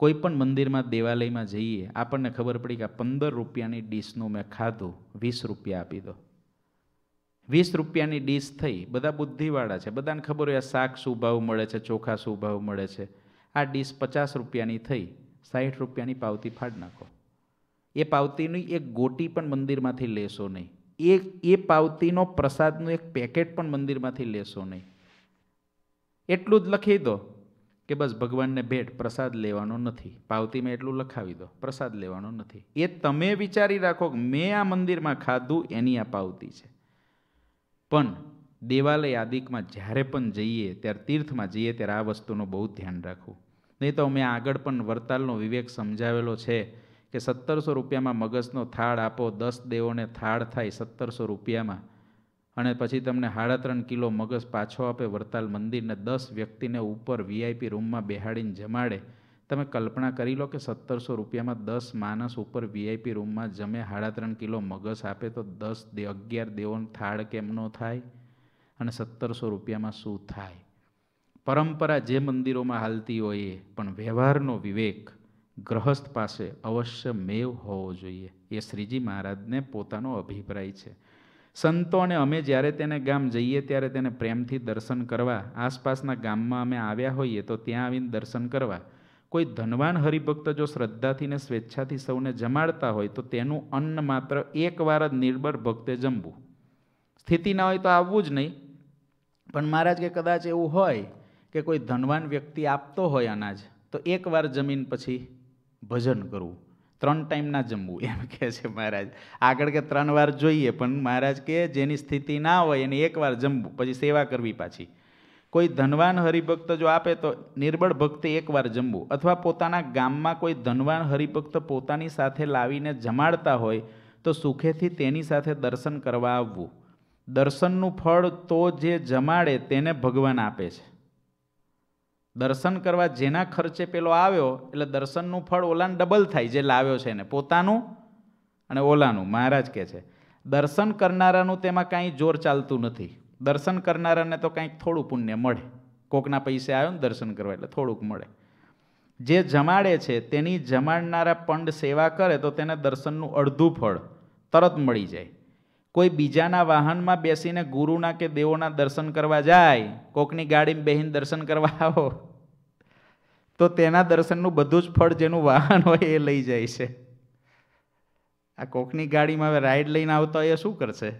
કોઈપણ મંદિરમાં દેવાલયમાં જઈએ આપણને ખબર પડી કે પંદર રૂપિયાની ડીશનું મેં ખાધું વીસ રૂપિયા આપી દો વીસ રૂપિયાની ડીશ થઈ બધા બુદ્ધિવાળા છે બધાને ખબર હોય આ શાક શું ભાવ મળે છે ચોખા શું ભાવ મળે છે આ ડીશ પચાસ રૂપિયાની થઈ સાઠ રૂપિયાની પાવતી ફાડ નાખો એ પાવતીની એક ગોટી પણ મંદિરમાંથી લેશો નહીં એ એ પાવતીનો પ્રસાદનું એક પેકેટ પણ મંદિરમાંથી લેશો નહીં એટલું જ લખી દો કે બસ ભગવાનને ભેટ પ્રસાદ લેવાનો નથી પાવતીમાં એટલું લખાવી દો પ્રસાદ લેવાનો નથી એ તમે વિચારી રાખો કે મેં આ મંદિરમાં ખાધું એની આ પાવતી છે પણ દેવાલય આદિકમાં જ્યારે પણ જઈએ ત્યારે તીર્થમાં જઈએ ત્યારે આ વસ્તુનું બહુ ધ્યાન રાખવું નહીં તો મેં આગળ પણ વરતાલનો વિવેક સમજાવેલો છે કે સત્તરસો રૂપિયામાં મગજનો થાળ આપો દસ દેવોને થાળ થાય સત્તરસો રૂપિયામાં અને પછી તમને સાડા ત્રણ કિલો મગજ પાછો આપે વડતાલ મંદિરને દસ વ્યક્તિને ઉપર વીઆઈપી રૂમમાં બેહાડીને જમાડે તમે કલ્પના કરી લો કે સત્તરસો રૂપિયામાં દસ માણસ ઉપર વીઆઈપી રૂમમાં જમે સાડા ત્રણ કિલો મગજ આપે તો દસ દે અગિયાર દેવોનો થાળ કેમનો થાય અને સત્તરસો રૂપિયામાં શું થાય પરંપરા જે મંદિરોમાં હાલતી હોય એ પણ વ્યવહારનો વિવેક ગ્રહસ્થ પાસે અવશ્ય મેવ હોવો જોઈએ એ શ્રીજી મહારાજને પોતાનો અભિપ્રાય છે સંતોને અમે જ્યારે તેને ગામ જઈએ ત્યારે તેને પ્રેમથી દર્શન કરવા આસપાસના ગામમાં અમે આવ્યા હોઈએ તો ત્યાં આવીને દર્શન કરવા કોઈ ધનવાન હરિભક્ત જો શ્રદ્ધાથી ને સ્વેચ્છાથી સૌને જમાડતા હોય તો તેનું અન્ન માત્ર એકવાર જ નિર્બળ ભક્તે જમવું સ્થિતિ ના હોય તો આવવું જ નહીં પણ મહારાજ કે કદાચ એવું હોય કે કોઈ ધનવાન વ્યક્તિ આપતો હોય અનાજ તો એકવાર જમીન પછી ભજન કરવું ત્રણ ટાઈમ ના જમવું એમ કહે છે મહારાજ આગળ કે ત્રણ વાર જોઈએ પણ મહારાજ કે જેની સ્થિતિ ના હોય એને એકવાર જમવું પછી સેવા કરવી પાછી કોઈ ધનવાન હરિભક્ત જો આપે તો નિર્બળ ભક્તે એકવાર જમવું અથવા પોતાના ગામમાં કોઈ ધનવાન હરિભક્ત પોતાની સાથે લાવીને જમાડતા હોય તો સુખેથી તેની સાથે દર્શન કરવા આવવું દર્શનનું ફળ તો જે જમાડે તેને ભગવાન આપે છે દર્શન કરવા જેના ખર્ચે પેલો આવ્યો એટલે દર્શનનું ફળ ઓલાને ડબલ થાય જે લાવ્યો છે એને પોતાનું અને ઓલાનું મહારાજ કહે છે દર્શન કરનારાનું તેમાં કાંઈ જોર ચાલતું નથી દર્શન કરનારાને તો કાંઈક થોડું પુણ્ય મળે કોકના પૈસે આવ્યો ને દર્શન કરવા એટલે થોડુંક મળે જે જમાડે છે તેની જમાડનારા પંડ સેવા કરે તો તેને દર્શનનું અડધું ફળ તરત મળી જાય કોઈ બીજાના વાહનમાં બેસીને ગુરુના કે દેવોના દર્શન કરવા જાય કોકની ગાડીમાં બેહીને દર્શન કરવા આવો તો તેના દર્શનનું બધું જ ફળ જેનું વાહન હોય એ લઈ જાય છે આ કોકની ગાડીમાં હવે રાઈડ લઈને આવતા હોય એ શું કરશે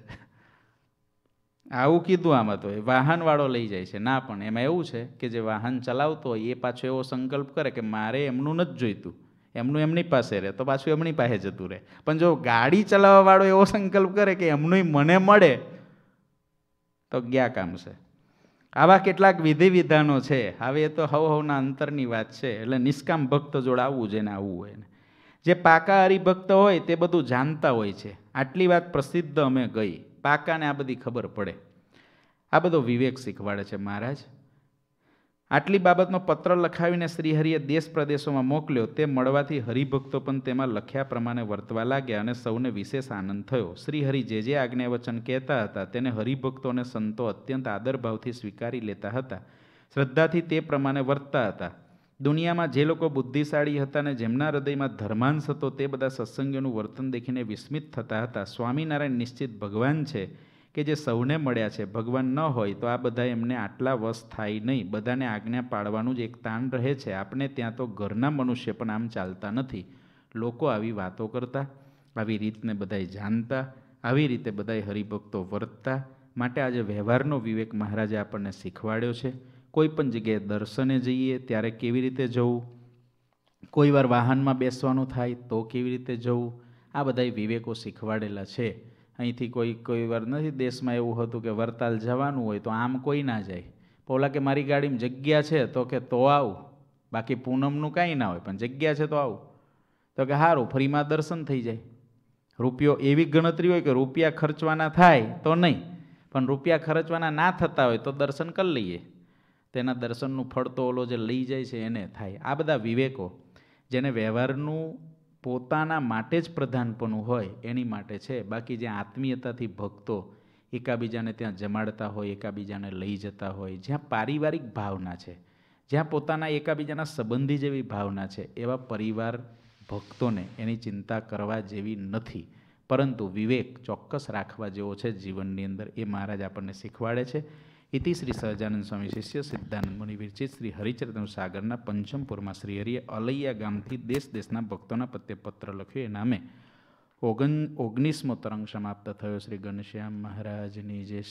આવું કીધું આમાં તો એ વાહનવાળો લઈ જાય છે ના પણ એમાં એવું છે કે જે વાહન ચલાવતો હોય એ પાછો એવો સંકલ્પ કરે કે મારે એમનું નથી જોઈતું એમનું એમની પાસે રહે તો પાછું એમની પાસે જતું રહે પણ જો ગાડી ચલાવવાવાળો એવો સંકલ્પ કરે કે એમનું મને મળે તો ગયા કામ છે આવા કેટલાક વિધિ વિધાનો છે હવે એ તો હવ હવના અંતરની વાત છે એટલે નિષ્કામ ભક્ત જોડાવવું જેને આવવું હોય જે પાકા હરિભક્ત હોય તે બધું જાણતા હોય છે આટલી વાત પ્રસિદ્ધ અમે ગઈ પાકાને આ બધી ખબર પડે આ બધો વિવેક શીખવાડે છે મહારાજ આટલી બાબતનો પત્ર લખાવીને શ્રીહરિએ દેશ પ્રદેશોમાં મોકલ્યો તે મળવાથી હરિભક્તો પણ તેમાં લખ્યા પ્રમાણે વર્તવા લાગ્યા અને સૌને વિશેષ આનંદ થયો શ્રીહરિ જે જે આજ્ઞાવચન કહેતા હતા તેને હરિભક્તો અને સંતો અત્યંત આદરભાવથી સ્વીકારી લેતા હતા શ્રદ્ધાથી તે પ્રમાણે વર્તતા હતા દુનિયામાં જે લોકો બુદ્ધિશાળી હતા અને જેમના હૃદયમાં ધર્માંશ હતો તે બધા સત્સંગીઓનું વર્તન દેખીને વિસ્મિત થતા હતા સ્વામિનારાયણ નિશ્ચિત ભગવાન છે કે જે સૌને મળ્યા છે ભગવાન ન હોય તો આ બધા એમને આટલા વશ થાય નહીં બધાને આજ્ઞા પાડવાનું જ એક તાણ રહે છે આપણે ત્યાં તો ઘરના મનુષ્ય પણ આમ ચાલતા નથી લોકો આવી વાતો કરતા આવી રીતને બધાએ જાણતા આવી રીતે બધાએ હરિભક્તો વર્તતા માટે આજે વ્યવહારનો વિવેક મહારાજે આપણને શીખવાડ્યો છે કોઈ પણ જગ્યાએ દર્શને જઈએ ત્યારે કેવી રીતે જવું કોઈ વાર વાહનમાં બેસવાનું થાય તો કેવી રીતે જવું આ બધાએ વિવેકો શીખવાડેલા છે અહીંથી કોઈ કોઈ વાર નથી દેશમાં એવું હતું કે વરતાલ જવાનું હોય તો આમ કોઈ ના જાય ઓલા કે મારી ગાડીમાં જગ્યા છે તો કે તો આવું બાકી પૂનમનું કાંઈ ના હોય પણ જગ્યા છે તો આવું તો કે સારું ફ્રીમાં દર્શન થઈ જાય રૂપિયો એવી ગણતરી હોય કે રૂપિયા ખર્ચવાના થાય તો નહીં પણ રૂપિયા ખર્ચવાના ના થતા હોય તો દર્શન કરી લઈએ તેના દર્શનનું ફળ તો ઓલો જે લઈ જાય છે એને થાય આ બધા વિવેકો જેને વ્યવહારનું પોતાના માટે જ પ્રધાનપણું હોય એની માટે છે બાકી જે આત્મીયતાથી ભક્તો એકાબીજાને ત્યાં જમાડતા હોય એકાબીજાને લઈ જતા હોય જ્યાં પારિવારિક ભાવના છે જ્યાં પોતાના એકાબીજાના સંબંધી જેવી ભાવના છે એવા પરિવાર ભક્તોને એની ચિંતા કરવા જેવી નથી પરંતુ વિવેક ચોક્કસ રાખવા જેવો છે જીવનની અંદર એ મહારાજ આપણને શીખવાડે છે ઇતિ શ્રી સહજાનંદ સ્વામી શિષ્ય સિદ્ધાનંદ મુનિ વિરચિત શ્રી હરિચરિતમ સાગરના પંચમપુરમાં શ્રી હરિએ અલૈયા ગામથી દેશ દેશના ભક્તોના પત્યે પત્ર લખ્યો એ નામે ઓગણ ઓગણીસમો તરંગ સમાપ્ત થયો શ્રી ઘનશ્યામ મહારાજની જે